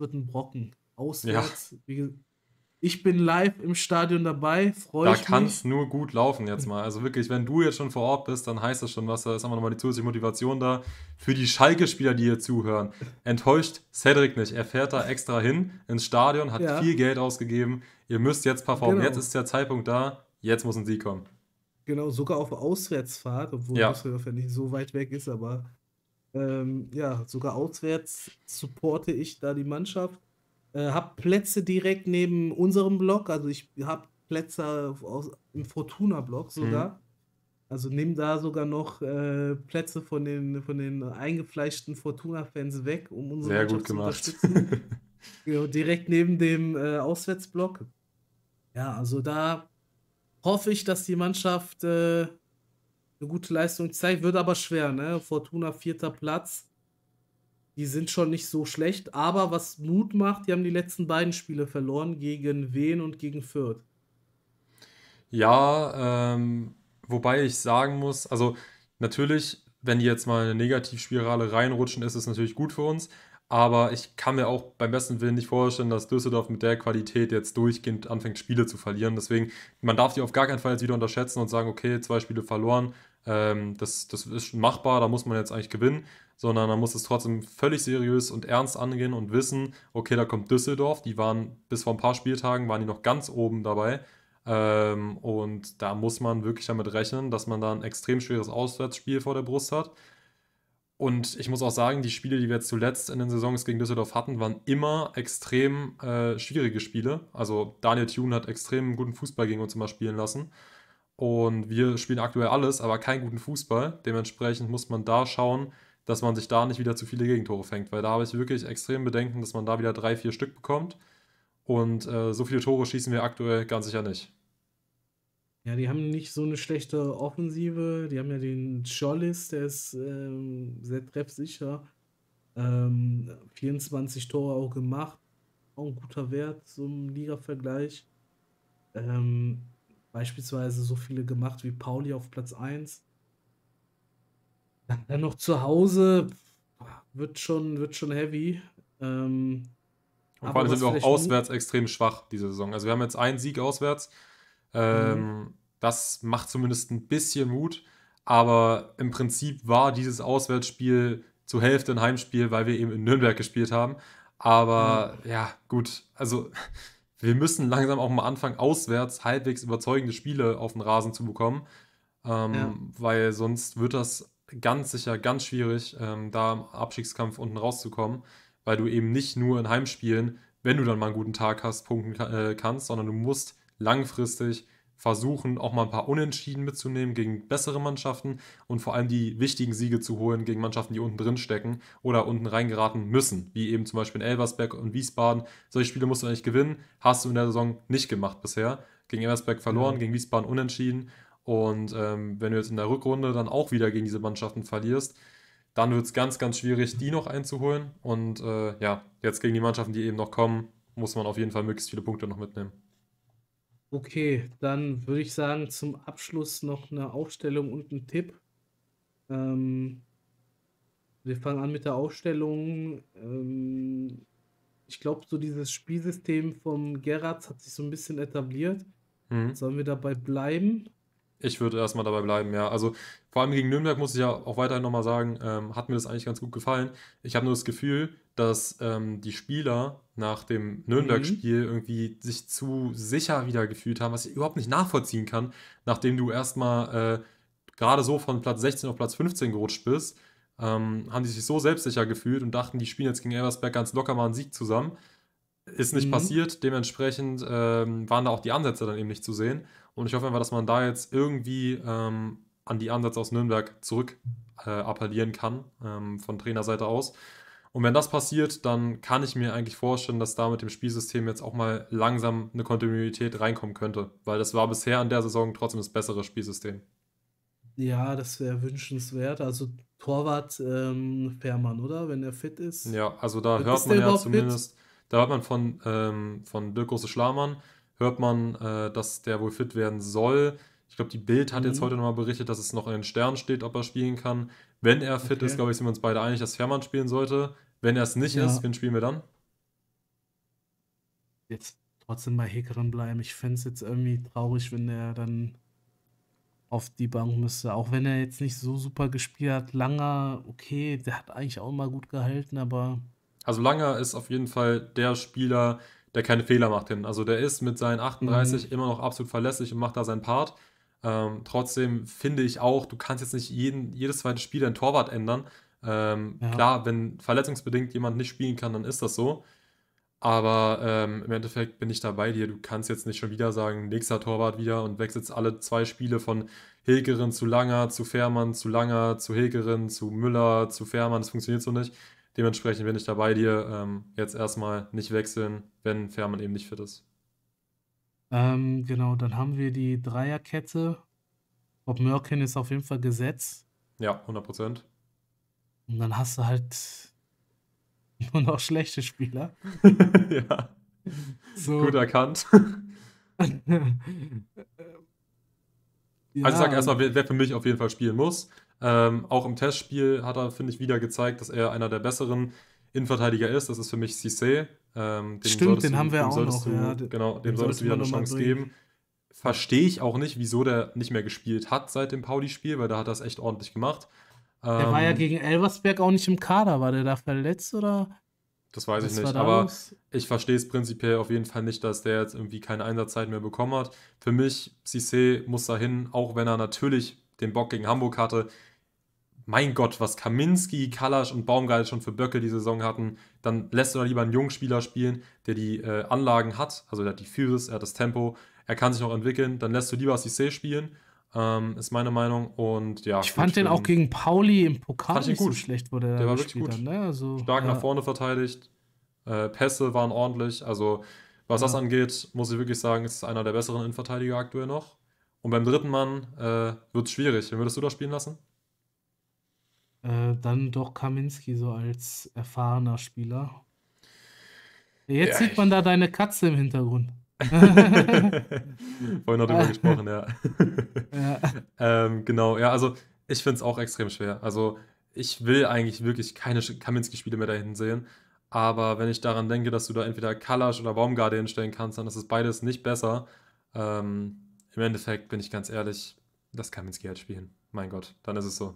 wird ein Brocken. Auswärts. Ja. Ich bin live im Stadion dabei, freue da mich. Da kann es nur gut laufen jetzt mal. Also wirklich, wenn du jetzt schon vor Ort bist, dann heißt das schon was. Da ist einfach nochmal die zusätzliche Motivation da. Für die Schalke-Spieler, die hier zuhören, enttäuscht Cedric nicht. Er fährt da extra hin ins Stadion, hat ja. viel Geld ausgegeben. Ihr müsst jetzt performen. Genau. Jetzt ist der Zeitpunkt da. Jetzt muss ein Sieg kommen. Genau, sogar auf Auswärtsfahrt, obwohl ja. Düsseldorf ja nicht so weit weg ist, aber ähm, ja, sogar auswärts supporte ich da die Mannschaft. Äh, hab Plätze direkt neben unserem Block, also ich habe Plätze aus, im Fortuna-Block mhm. sogar. Mhm. Also nehme da sogar noch äh, Plätze von den, von den eingefleischten Fortuna-Fans weg, um unsere Sehr Mannschaft gut gemacht. zu unterstützen. ja, *laughs* genau, direkt neben dem äh, Auswärtsblock. Ja, also da hoffe ich, dass die Mannschaft äh, eine gute Leistung zeigt. Wird aber schwer, ne? Fortuna vierter Platz. Die sind schon nicht so schlecht. Aber was Mut macht, die haben die letzten beiden Spiele verloren gegen Wien und gegen Fürth. Ja, ähm, wobei ich sagen muss, also natürlich, wenn die jetzt mal in eine Negativspirale reinrutschen, ist es natürlich gut für uns. Aber ich kann mir auch beim besten Willen nicht vorstellen, dass Düsseldorf mit der Qualität jetzt durchgehend anfängt, Spiele zu verlieren. Deswegen, man darf die auf gar keinen Fall jetzt wieder unterschätzen und sagen, okay, zwei Spiele verloren, ähm, das, das ist machbar, da muss man jetzt eigentlich gewinnen, sondern man muss es trotzdem völlig seriös und ernst angehen und wissen, okay, da kommt Düsseldorf, die waren bis vor ein paar Spieltagen, waren die noch ganz oben dabei. Ähm, und da muss man wirklich damit rechnen, dass man da ein extrem schweres Auswärtsspiel vor der Brust hat. Und ich muss auch sagen, die Spiele, die wir jetzt zuletzt in den Saisons gegen Düsseldorf hatten, waren immer extrem äh, schwierige Spiele. Also Daniel Thune hat extrem guten Fußball gegen uns immer spielen lassen. Und wir spielen aktuell alles, aber keinen guten Fußball. Dementsprechend muss man da schauen, dass man sich da nicht wieder zu viele Gegentore fängt, weil da habe ich wirklich extrem Bedenken, dass man da wieder drei, vier Stück bekommt. Und äh, so viele Tore schießen wir aktuell ganz sicher nicht. Ja, die haben nicht so eine schlechte Offensive. Die haben ja den Schollis, der ist ähm, sehr treffsicher. Ähm, 24 Tore auch gemacht. Auch ein guter Wert zum Liga-Vergleich. Ähm, beispielsweise so viele gemacht wie Pauli auf Platz 1. Dann noch zu Hause wird schon, wird schon heavy. Ähm, und vor allem sind wir auch auswärts extrem schwach diese Saison. Also wir haben jetzt einen Sieg auswärts. Ähm, mhm. Das macht zumindest ein bisschen Mut. Aber im Prinzip war dieses Auswärtsspiel zur Hälfte ein Heimspiel, weil wir eben in Nürnberg gespielt haben. Aber mhm. ja, gut. Also wir müssen langsam auch mal anfangen, auswärts halbwegs überzeugende Spiele auf den Rasen zu bekommen. Ähm, ja. Weil sonst wird das ganz sicher ganz schwierig, ähm, da im Abstiegskampf unten rauszukommen, weil du eben nicht nur in Heimspielen, wenn du dann mal einen guten Tag hast, punkten äh, kannst, sondern du musst langfristig versuchen, auch mal ein paar Unentschieden mitzunehmen gegen bessere Mannschaften und vor allem die wichtigen Siege zu holen gegen Mannschaften, die unten drin stecken oder unten reingeraten müssen, wie eben zum Beispiel in Elversberg und Wiesbaden. Solche Spiele musst du eigentlich gewinnen, hast du in der Saison nicht gemacht bisher. Gegen Elversberg verloren, ja. gegen Wiesbaden unentschieden. Und ähm, wenn du jetzt in der Rückrunde dann auch wieder gegen diese Mannschaften verlierst, dann wird es ganz, ganz schwierig, die noch einzuholen. Und äh, ja, jetzt gegen die Mannschaften, die eben noch kommen, muss man auf jeden Fall möglichst viele Punkte noch mitnehmen. Okay, dann würde ich sagen, zum Abschluss noch eine Aufstellung und ein Tipp. Ähm, wir fangen an mit der Aufstellung. Ähm, ich glaube, so dieses Spielsystem vom Gerrards hat sich so ein bisschen etabliert. Mhm. Sollen wir dabei bleiben? ich würde erstmal dabei bleiben, ja. Also vor allem gegen Nürnberg muss ich ja auch weiterhin nochmal sagen, ähm, hat mir das eigentlich ganz gut gefallen. Ich habe nur das Gefühl, dass ähm, die Spieler nach dem Nürnberg-Spiel mhm. irgendwie sich zu sicher wieder gefühlt haben, was ich überhaupt nicht nachvollziehen kann, nachdem du erstmal äh, gerade so von Platz 16 auf Platz 15 gerutscht bist, ähm, haben die sich so selbstsicher gefühlt und dachten, die spielen jetzt gegen Elversberg ganz locker mal einen Sieg zusammen. Ist nicht mhm. passiert, dementsprechend ähm, waren da auch die Ansätze dann eben nicht zu sehen. Und ich hoffe einfach, dass man da jetzt irgendwie ähm, an die Ansätze aus Nürnberg zurück äh, appellieren kann, ähm, von Trainerseite aus. Und wenn das passiert, dann kann ich mir eigentlich vorstellen, dass da mit dem Spielsystem jetzt auch mal langsam eine Kontinuität reinkommen könnte, weil das war bisher an der Saison trotzdem das bessere Spielsystem. Ja, das wäre wünschenswert. Also Torwart ähm, Fährmann, oder? Wenn er fit ist. Ja, also da hört man ja zumindest, fit? da hört man von, ähm, von Dirk Große Schlamann, hört man, äh, dass der wohl fit werden soll. Ich glaube, die Bild hat mhm. jetzt heute nochmal berichtet, dass es noch in den Sternen steht, ob er spielen kann. Wenn er fit okay. ist, glaube ich, sind wir uns beide einig, dass Fährmann spielen sollte. Wenn er es nicht ja. ist, wen spielen wir dann? Jetzt trotzdem bei Hekeren bleiben. Ich fände es jetzt irgendwie traurig, wenn er dann auf die Bank müsste. Auch wenn er jetzt nicht so super gespielt hat. Langer, okay, der hat eigentlich auch immer gut gehalten, aber. Also Langer ist auf jeden Fall der Spieler, der keine Fehler macht hin. Also der ist mit seinen 38 mhm. immer noch absolut verlässlich und macht da seinen Part. Ähm, trotzdem finde ich auch, du kannst jetzt nicht jeden, jedes zweite Spiel dein Torwart ändern. Ähm, ja. Klar, wenn verletzungsbedingt jemand nicht spielen kann, dann ist das so. Aber ähm, im Endeffekt bin ich da bei dir. Du kannst jetzt nicht schon wieder sagen, nächster Torwart wieder und wechselst alle zwei Spiele von Hilgerin zu Langer, zu Fährmann, zu Langer, zu Hilgerin, zu Müller, zu Fährmann. Das funktioniert so nicht. Dementsprechend bin ich dabei dir. Ähm, jetzt erstmal nicht wechseln, wenn Fährmann eben nicht fit ist. Ähm, genau, dann haben wir die Dreierkette. Ob Mörken ist auf jeden Fall gesetzt. Ja, 100 Prozent. Und dann hast du halt *laughs* nur noch schlechte Spieler. *laughs* ja. So. Gut erkannt. ja. *laughs* Also ich sage erstmal, wer für mich auf jeden Fall spielen muss. Ähm, auch im Testspiel hat er, finde ich, wieder gezeigt, dass er einer der besseren Innenverteidiger ist. Das ist für mich Cissé. Ähm, Stimmt, den du, haben wir auch noch. Du, ja, genau, dem solltest du wieder eine Chance geben. Verstehe ich auch nicht, wieso der nicht mehr gespielt hat seit dem Pauli-Spiel, weil da hat er es echt ordentlich gemacht. Ähm, der war ja ähm, gegen Elversberg auch nicht im Kader. War der da verletzt oder? Das weiß Was ich nicht, aber ich verstehe es prinzipiell auf jeden Fall nicht, dass der jetzt irgendwie keine Einsatzzeit mehr bekommen hat. Für mich, Cissé muss dahin, auch wenn er natürlich den Bock gegen Hamburg hatte mein Gott, was Kaminski, Kalasch und Baumgeil schon für Böcke die Saison hatten, dann lässt du da lieber einen jungen Spieler spielen, der die äh, Anlagen hat, also der hat die Physis, er hat das Tempo, er kann sich noch entwickeln, dann lässt du lieber Cissé spielen, ähm, ist meine Meinung. Und ja, ich fand den ähm, auch gegen Pauli im Pokal nicht gut. so schlecht, wurde der, der war wirklich gut. Dann, ne? also, Stark ja. nach vorne verteidigt, äh, Pässe waren ordentlich, also was ja. das angeht, muss ich wirklich sagen, ist einer der besseren Innenverteidiger aktuell noch. Und beim dritten Mann äh, wird es schwierig. Wen würdest du da spielen lassen? Äh, dann doch Kaminski so als erfahrener Spieler. Jetzt ja, sieht man da deine Katze im Hintergrund. *laughs* *laughs* Vorhin noch drüber gesprochen, ja. ja. *laughs* Ähm, genau, ja, also ich finde es auch extrem schwer. Also ich will eigentlich wirklich keine Kaminski-Spiele mehr dahin sehen. Aber wenn ich daran denke, dass du da entweder Kalasch oder Baumgarde hinstellen kannst, dann ist es beides nicht besser. Ähm, Im Endeffekt bin ich ganz ehrlich, das Kaminski halt spielen. Mein Gott, dann ist es so.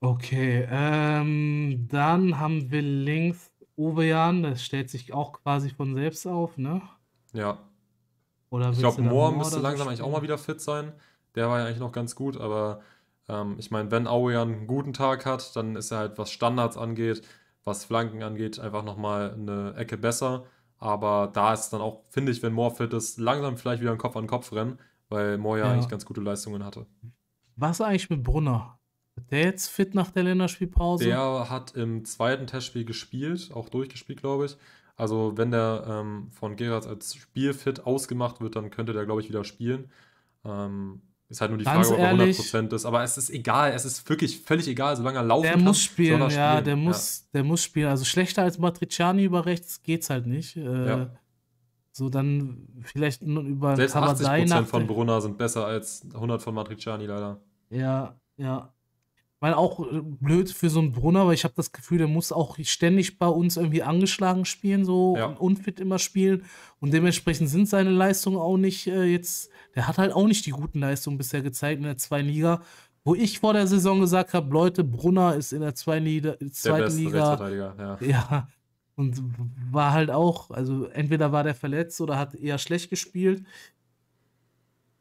Okay, ähm, dann haben wir links Ovejan, das stellt sich auch quasi von selbst auf, ne? Ja. Oder ich glaube, Mohr müsste langsam eigentlich auch mal wieder fit sein. Der war ja eigentlich noch ganz gut, aber ähm, ich meine, wenn Ovejan einen guten Tag hat, dann ist er halt, was Standards angeht, was Flanken angeht, einfach nochmal eine Ecke besser. Aber da ist dann auch, finde ich, wenn Mohr fit ist, langsam vielleicht wieder ein Kopf an Kopf rennen, weil Mohr ja, ja eigentlich ganz gute Leistungen hatte. Was eigentlich mit Brunner? Ist der jetzt fit nach der Länderspielpause? Der hat im zweiten Testspiel gespielt, auch durchgespielt, glaube ich. Also, wenn der ähm, von Gerards als spielfit ausgemacht wird, dann könnte der, glaube ich, wieder spielen. Ähm, ist halt nur die Ganz Frage, ehrlich, ob er 100% ist. Aber es ist egal. Es ist wirklich völlig egal, solange er laufen der kann. Muss spielen, ja, spielen. Der muss, ja. der muss spielen. Also schlechter als Matriciani über rechts geht's halt nicht. Äh, ja. So dann vielleicht nur über Selbst 80% von Brunner sind besser als 100 von Matriciani leider. Ja, ja meine auch äh, blöd für so einen Brunner, weil ich habe das Gefühl, der muss auch ständig bei uns irgendwie angeschlagen spielen, so ja. und unfit immer spielen. Und dementsprechend sind seine Leistungen auch nicht äh, jetzt, der hat halt auch nicht die guten Leistungen bisher gezeigt in der zweiten Liga. Wo ich vor der Saison gesagt habe, Leute, Brunner ist in der zweiten Liga. Der Zweiten Liga ja. ja. Und war halt auch, also entweder war der verletzt oder hat eher schlecht gespielt.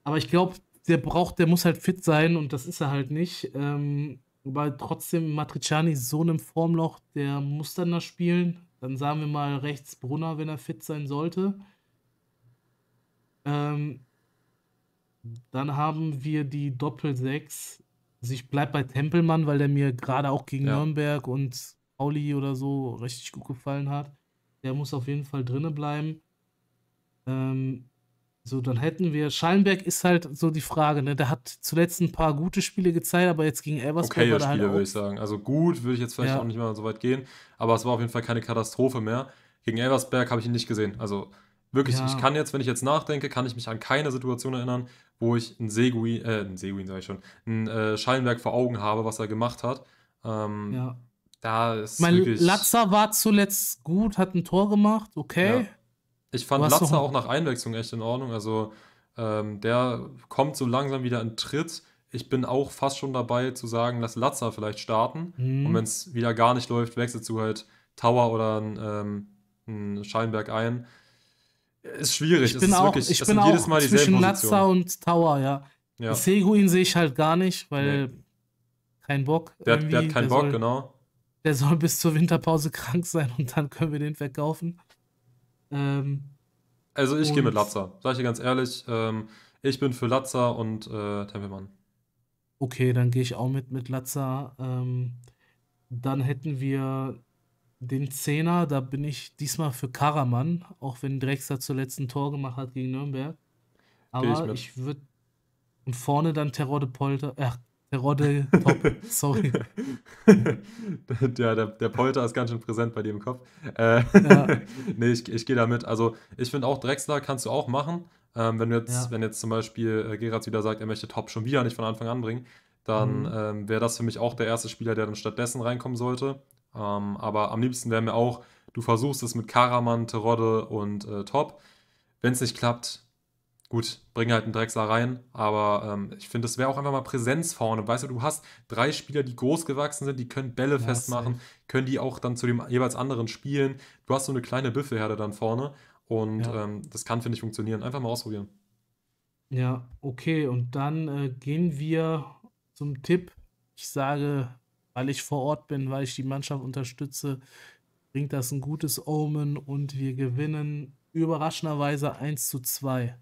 Aber ich glaube, der braucht, der muss halt fit sein und das ist er halt nicht. Ähm, aber trotzdem Matriciani ist so einem Formloch, der muss dann da spielen. Dann sagen wir mal rechts Brunner, wenn er fit sein sollte. Ähm, dann haben wir die Doppel-6. Also ich bleibe bei Tempelmann, weil der mir gerade auch gegen ja. Nürnberg und Pauli oder so richtig gut gefallen hat. Der muss auf jeden Fall drinne bleiben. Ähm, so, dann hätten wir, Schallenberg ist halt so die Frage, ne? Der hat zuletzt ein paar gute Spiele gezeigt, aber jetzt gegen Elversberg okay, war er halt würde ich sagen. Also gut, würde ich jetzt vielleicht ja. auch nicht mal so weit gehen, aber es war auf jeden Fall keine Katastrophe mehr. Gegen Elversberg habe ich ihn nicht gesehen. Also wirklich, ja. ich kann jetzt, wenn ich jetzt nachdenke, kann ich mich an keine Situation erinnern, wo ich einen Seguin, äh, einen Seguin sage ich schon, einen äh, Schallenberg vor Augen habe, was er gemacht hat. Ähm, ja. Da ist mein Lazza war zuletzt gut, hat ein Tor gemacht, okay. Ja. Ich fand Latzer auch nach Einwechslung echt in Ordnung. Also ähm, der kommt so langsam wieder in Tritt. Ich bin auch fast schon dabei zu sagen, lass Latzer vielleicht starten. Mhm. Und wenn es wieder gar nicht läuft, wechselst du halt Tower oder ein, ähm, ein Scheinberg ein. Ist schwierig. Ich bin es auch, wirklich, ich bin jedes Mal zwischen Latzer und Tower, ja. ja. Seguin sehe ich halt gar nicht, weil nee. kein Bock. Der, der hat keinen der Bock, soll, genau. Der soll bis zur Winterpause *laughs* krank sein und dann können wir den verkaufen. Ähm, also ich gehe mit Latzer. Sag ich dir ganz ehrlich, ähm, ich bin für Latzer und äh, Tempelmann. Okay, dann gehe ich auch mit, mit Latzer. Ähm, dann hätten wir den Zehner, da bin ich diesmal für Karaman, auch wenn Drexler zuletzt ein Tor gemacht hat gegen Nürnberg. Aber ich, ich würde und vorne dann Terror de Polter, ach, Terodde, top, sorry. *laughs* ja, der, der Polter ist ganz schön präsent bei dir im Kopf. Äh, ja. *laughs* nee, ich, ich gehe damit. Also, ich finde auch, Drexler kannst du auch machen. Ähm, wenn, jetzt, ja. wenn jetzt zum Beispiel äh, Gerard wieder sagt, er möchte Top schon wieder nicht von Anfang an bringen, dann mhm. ähm, wäre das für mich auch der erste Spieler, der dann stattdessen reinkommen sollte. Ähm, aber am liebsten wäre mir auch, du versuchst es mit Karaman, Terodde und äh, Top. Wenn es nicht klappt, gut, bring halt einen Drexler rein, aber ähm, ich finde, es wäre auch einfach mal Präsenz vorne. Weißt du, du hast drei Spieler, die groß gewachsen sind, die können Bälle ja, festmachen, safe. können die auch dann zu dem jeweils anderen spielen. Du hast so eine kleine Büffelherde dann vorne und ja. ähm, das kann, finde ich, funktionieren. Einfach mal ausprobieren. Ja, okay, und dann äh, gehen wir zum Tipp. Ich sage, weil ich vor Ort bin, weil ich die Mannschaft unterstütze, bringt das ein gutes Omen und wir gewinnen überraschenderweise 1 zu 2.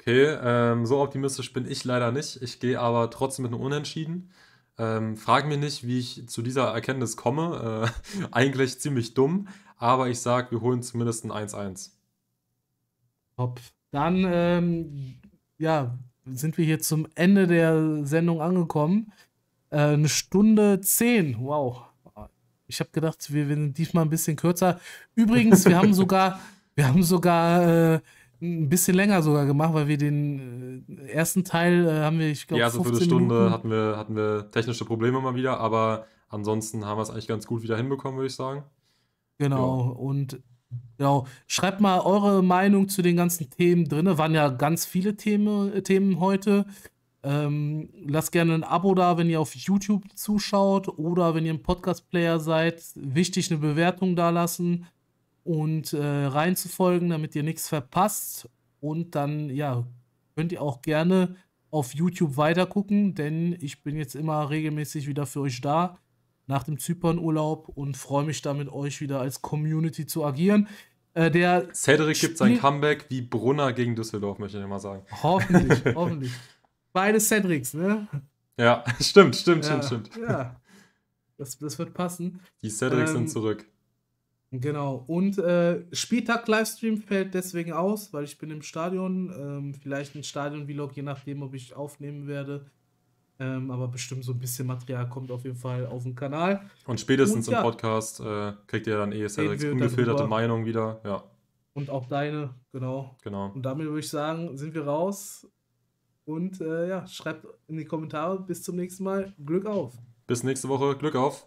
Okay, ähm, so optimistisch bin ich leider nicht. Ich gehe aber trotzdem mit einem Unentschieden. Ähm, frag mich nicht, wie ich zu dieser Erkenntnis komme. Äh, *laughs* eigentlich ziemlich dumm, aber ich sage, wir holen zumindest ein 1-1. Top. Dann, ähm, ja, sind wir hier zum Ende der Sendung angekommen. Äh, eine Stunde 10, wow. Ich habe gedacht, wir werden diesmal ein bisschen kürzer. Übrigens, wir haben *laughs* sogar, wir haben sogar äh, ein bisschen länger sogar gemacht, weil wir den äh, ersten Teil äh, haben wir, ich glaube, Die erste 15 Stunde hatten wir, hatten wir technische Probleme mal wieder, aber ansonsten haben wir es eigentlich ganz gut wieder hinbekommen, würde ich sagen. Genau, ja. und genau, schreibt mal eure Meinung zu den ganzen Themen drin. Waren ja ganz viele Themen, äh, Themen heute. Ähm, lasst gerne ein Abo da, wenn ihr auf YouTube zuschaut oder wenn ihr ein Podcast-Player seid. Wichtig, eine Bewertung da lassen und äh, reinzufolgen, damit ihr nichts verpasst. Und dann, ja, könnt ihr auch gerne auf YouTube weitergucken, denn ich bin jetzt immer regelmäßig wieder für euch da nach dem Zypernurlaub und freue mich da mit euch wieder als Community zu agieren. Äh, der Cedric gibt sein Comeback wie Brunner gegen Düsseldorf, möchte ich mal sagen. Hoffentlich, *laughs* hoffentlich. Beide Cedrics, ne? Ja, *laughs* stimmt, stimmt, ja, stimmt, stimmt. Ja, das, das wird passen. Die Cedrics ähm, sind zurück. Genau, und äh, Spieltag-Livestream fällt deswegen aus, weil ich bin im Stadion. Ähm, vielleicht ein Stadion-Vlog, je nachdem, ob ich aufnehmen werde. Ähm, aber bestimmt so ein bisschen Material kommt auf jeden Fall auf den Kanal. Und spätestens und, ja, im Podcast äh, kriegt ihr dann ESLX eh ungefilterte Meinung wieder. Ja. Und auch deine, genau. Genau. Und damit würde ich sagen, sind wir raus. Und äh, ja, schreibt in die Kommentare. Bis zum nächsten Mal. Glück auf. Bis nächste Woche. Glück auf.